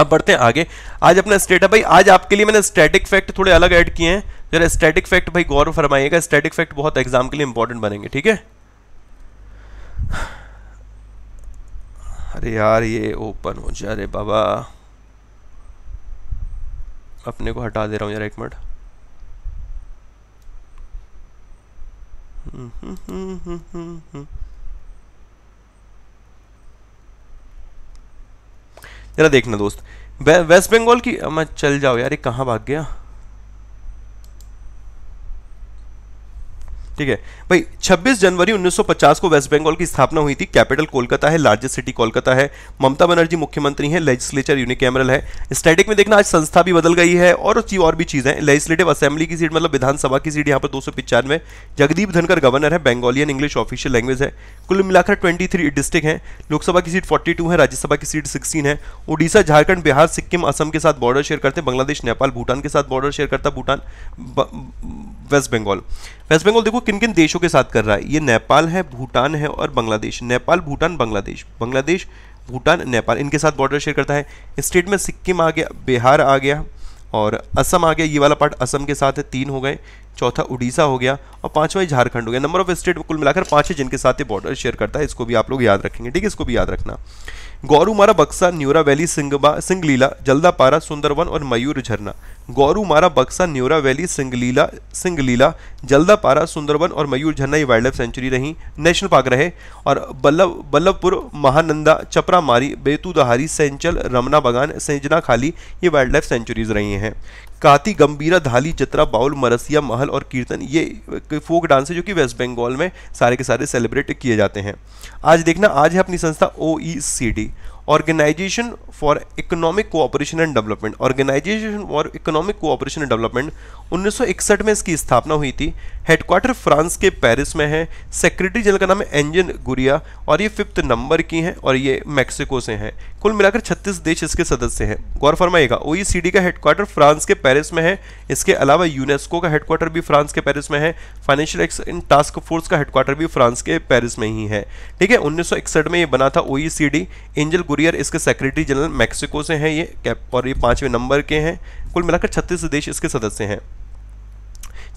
अब बढ़ते हैं आगे आज अपना स्टेट है भाई आज आपके लिए मैंने स्टैटिक फैक्ट थोड़े अलग ऐड किए हैं जरा स्टैटिक फैक्ट भाई गौर फरमाइएगा स्टैटिक फैक्ट बहुत एग्जाम के लिए इंपॉर्टेंट बनेंगे ठीक है अरे यार ये ओपन हो जा रे बाबा अपने को हटा दे रहा हूँ यार एक मिनट जरा देखना दोस्त वे, वेस्ट बंगाल की मैं चल जाओ यार ये कहाँ भाग गया ठीक है भाई 26 जनवरी 1950 को वेस्ट बंगाल की स्थापना हुई थी कैपिटल कोलकाता है लार्जेस्ट सिटी कोलकाता है ममता बनर्जी मुख्यमंत्री हैं लेजिस्लेचर यूनिकैमरल है स्टैटिक में देखना आज संस्था भी बदल गई है और और भी चीज़ें लेजिस्लेटिव असेंबली की सीट मतलब विधानसभा की सीट यहाँ पर दो जगदीप धनकर गवर्नर है बंगालियन इंग्लिश ऑफिशियल लैंग्वेज है कुल मिलाकर ट्वेंटी डिस्ट्रिक्ट है लोकसभा की सीट फोर्टी है राज्यसभा की सीट सिक्सटीन है उड़ीसा झारखंड बिहार सिक्किम असम के साथ बॉर्डर शेयर करते हैं बांग्लादेश नेपाल भूटान के साथ बॉर्डर शेयर करता Bhutan West Bengal West Bengal देखो किन किन देशों के साथ कर रहा है ये नेपाल है भूटान है और बांग्लादेश नेपाल भूटान बांग्लादेश बांग्लादेश भूटान नेपाल इनके साथ बॉर्डर शेयर करता है स्टेट में सिक्किम आ गया बिहार आ गया और असम आ गया ये वाला पार्ट असम के साथ है तीन हो गए चौथा उड़ीसा हो गया और पांचवा झारखंड हो गया नंबर ऑफ स्टेट कुल मिलाकर पांच है जिनके साथ ये बॉर्डर शेयर करता है इसको भी आप लोग याद रखेंगे ठीक है इसको भी याद रखना गौरूमारा बक्सा न्यूरा वैली सिंगबा सिंगलीला जल्दापारा सुंदरवन और मयूर झरना गौरूमारा बक्सा न्योरा वैली सिंगलीला सिंगलीला जल्दापारा सुंदरबन और मयूर झन्ना ये वाइल्ड लाइफ सेंचुरी रही नेशनल पार्क रहे और बल्लभ बल्लभपुर महानंदा चपरा मारी बेतूदहारी सेंचल रमना बगान सेंजना खाली ये वाइल्ड लाइफ सेंचुरीज रही हैं काती गंभीरा धाली जतरा बाउल मरसिया महल और कीर्तन ये फोक डांस है जो कि वेस्ट बंगाल में सारे के सारे सेलिब्रेट किए जाते हैं आज देखना आज है अपनी संस्था O E C D organisation for economic cooperation and development organisation for economic cooperation and development 1961 में इसकी स्थापना हुई थी हेडक्वार्टर फ्रांस के पेरिस में है सेक्रेटरी जनरल का नाम है एंजन गुरिया और ये फिफ्थ नंबर की हैं और ये मैक्सिको से हैं कुल मिलाकर 36 देश इसके सदस्य हैं गौर फरमाइएगा ओ का हेडक्वार्टर फ्रांस के पेरिस में है इसके अलावा यूनेस्को का हेडक्वार्टर भी फ्रांस के पेरिस में है फाइनेंशियल एक्शन टास्क फोर्स का हेडक्वार्टर भी फ्रांस के पेरिस में ही है ठीक है उन्नीस में ये बना था ओ एंजल गुरियर इसके सेक्रेटरी जनरल मैक्सिको से हैं ये और ये पाँचवें नंबर के हैं कुल मिलाकर छत्तीस देश इसके सदस्य हैं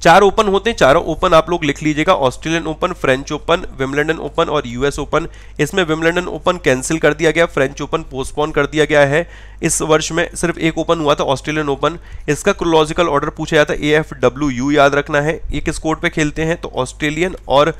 चार ओपन होते हैं चारों ओपन आप लोग लिख लीजिएगा Australian open French open Wimbledon open और यूएस ओपन इसमें विमलंडन ओपन कैंसिल कर दिया गया फ्रेंच ओपन पोस्टपोन कर दिया गया है इस वर्ष में सिर्फ एक ओपन हुआ था ऑस्ट्रेलियन ओपन इसका क्रोलॉजिकल ऑर्डर पूछा जाता है ए एफ डब्ल्यू यू याद रखना है ये किस कोर्ट पर खेलते हैं तो ऑस्ट्रेलियन और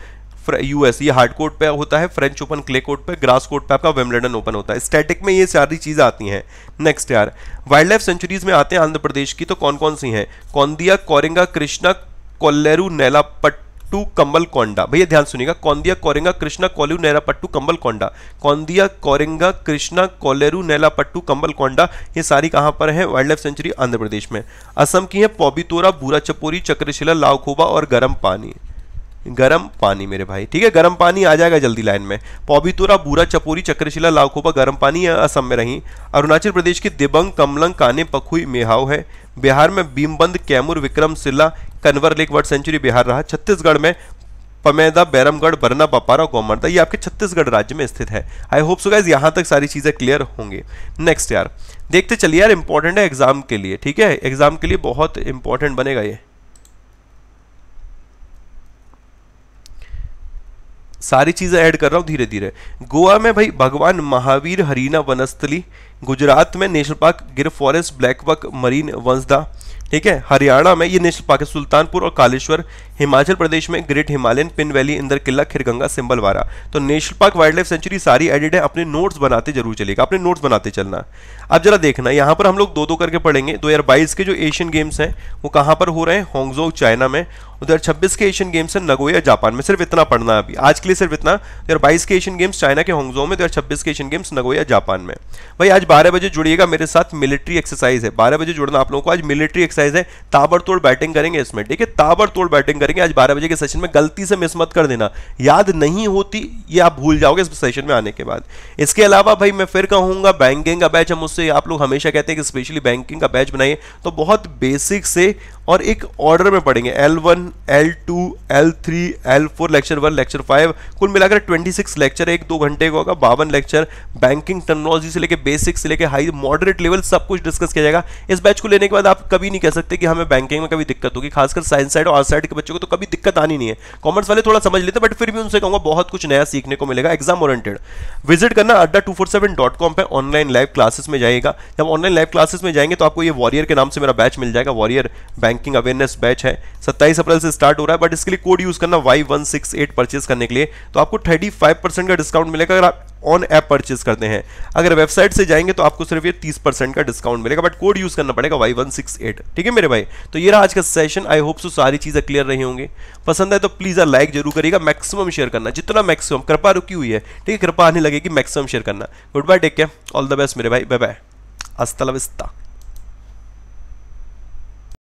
यूएस ये हार्ड कोर्ट पे होता है फ्रेंच ओपन क्ले कोर्ट पे ग्रास कोर्ट पे आपका वेम्बलडन ओपन होता है स्टैटिक में ये सारी चीज आती हैं नेक्स्ट यार वाइल्ड लाइफ सेंचुरीज में आते हैं आंध्र प्रदेश की तो कौन कौन सी हैं कौंदिया कोरेंगा कृष्णा कोल्लेरू नैला पट्टू कंबल कोंडा भैया ध्यान सुनिएगा कौंदिया कोरेंगा कृष्णा कोलू नैला पट्टू कंबल कोंडा कौंदिया कोरेंगा कृष्णा कोलेरू नैला पट्टू कंबल कोंडा ये सारी कहां पर है wildlife sanctuary Andhra Pradesh में असम की है पौबीतोरा बूरा चपोरी चक्रशिला लाओखोबा और गर्म पानी गर्म पानी मेरे भाई ठीक है गर्म पानी आ जाएगा जल्दी लाइन में पॉबीतुरा बूरा चपोरी चक्रशिला लाखोपा गर्म पानी असम में रहीं अरुणाचल प्रदेश के दिबंग कमलंग काने पखुई मेहाव है बिहार में Bhimbandh Kaimur Vikram Vikramshila Kanwar lake bird sanctuary Bihar रहा छत्तीसगढ़ में पमेदा बैरमगढ़ बरना बपारा गोमरदा ये आपके छत्तीसगढ़ राज्य में स्थित है आई होप सो गाइज यहाँ तक सारी चीज़ें क्लियर होंगे नेक्स्ट यार देखते चलिए यार इंपॉर्टेंट है एग्जाम के लिए ठीक है एग्जाम के लिए बहुत इंपॉर्टेंट बनेगा ये सारी चीज़ें ऐड कर रहा हूँ धीरे धीरे गोवा में भाई भगवान महावीर हरीना वनस्थली गुजरात में national park Gir forest blackbuck marine Vansda ठीक है हरियाणा में ये नेशनल पार्क है सुल्तानपुर और कालेश्वर हिमाचल प्रदेश में great Himalayan Pin valley Inder Kila Khirganga Simbalbara तो national park wildlife sanctuary सारी एडिड है अपने नोट्स बनाते जरूर चलेगा अपने नोट्स बनाते चलना अब जरा देखना यहाँ पर हम लोग दो दो करके पढ़ेंगे दो के जो एशियन गेम्स हैं वो कहाँ पर हो रहे हैं होंगजोंग चाइना में 26 के एशियन गेम्स है नगोया जापान में सिर्फ इतना पढ़ना है अभी आज के लिए सिर्फ इतना उधर 22 के एशियन गेम्स चाइना के होंगजो में 26 तो के एशियन गेम्स नगोया जापान में भाई आज बारह बजे जुड़िएगा मेरे साथ मिलिट्री एक्सरसाइज है बारह बजे जुड़ना आप लोगों को आज मिलिट्री एक्सरसाइज है ताबड़तोड़ बैटिंग करेंगे इसमें ठीक है ताबड़तोड़ बैटिंग करेंगे आज बारह बजे के सेशन में गलती से मिस मत कर देना याद नहीं होती ये आप भूल जाओगे इस सेशन में आने के बाद इसके अलावा भाई मैं फिर कहूँगा बैंकिंग का बैच हम उससे आप लोग हमेशा कहते हैं कि स्पेशली बैंकिंग का बैच बनाइए तो बहुत बेसिक से और एक ऑर्डर में पढ़ेंगे L1, L2, L3, L4, lecture one lecture five कुल मिलाकर 26 लेक्चर एक दो घंटे का होगा बावन लेक्चर बैंकिंग टर्मोलॉजी से लेके बेसिक से लेकर हाई मॉडरेट लेवल सब कुछ डिस्कस किया जाएगा इस बैच को लेने के बाद आप कभी नहीं कह सकते कि हमें बैंकिंग में कभी दिक्कत होगी खासकर साइंस साइड और आर्ट साइड के बच्चों को तो कभी दिक्कत आनी नहीं है कॉमर्स वाले थोड़ा समझ लेते बट फिर भी उनसे कहूँगा बहुत कुछ नया सीखने को मिलेगा एग्जाम ओरिएंटेड विजिट करना Adda two four seven dot com पर ऑनलाइन लाइव क्लासेस में जाएगा जब ऑनलाइन लाइव क्लासेस में जाएंगे तो आपको ये वॉरियर के नाम से मेरा बैच मिल जाएगा warrior bank banking awareness batch है सत्ताईस अप्रैल से स्टार्ट हो रहा है बट इसके लिए कोड यूज करना Y one six eight purchase करने के लिए तो आपको थर्टी फाइव परसेंट का डिस्काउंट मिलेगा अगर आप ऑन ऐप परचेज करते हैं अगर वेबसाइट से जाएंगे तो आपको सिर्फ ये तीस परसेंट का डिस्काउंट मिलेगा बट कोड यूज करना पड़ेगा वाई वन सिक्स एट ठीक है मेरे भाई तो ये रहा आज का सेशन आई होप सो सारी चीज़ें क्लियर रही होंगे पसंद है तो प्लीज़ आप लाइक जरूर करिएगा मैक्सिमम शेयर करना जितना मैक्सिमम कृपा रुकी हुई है ठीक है कृपा आने लगेगी मैक्सिमम शेयर करना good bye take care all the best मेरे भाई बाय बाय अस्ता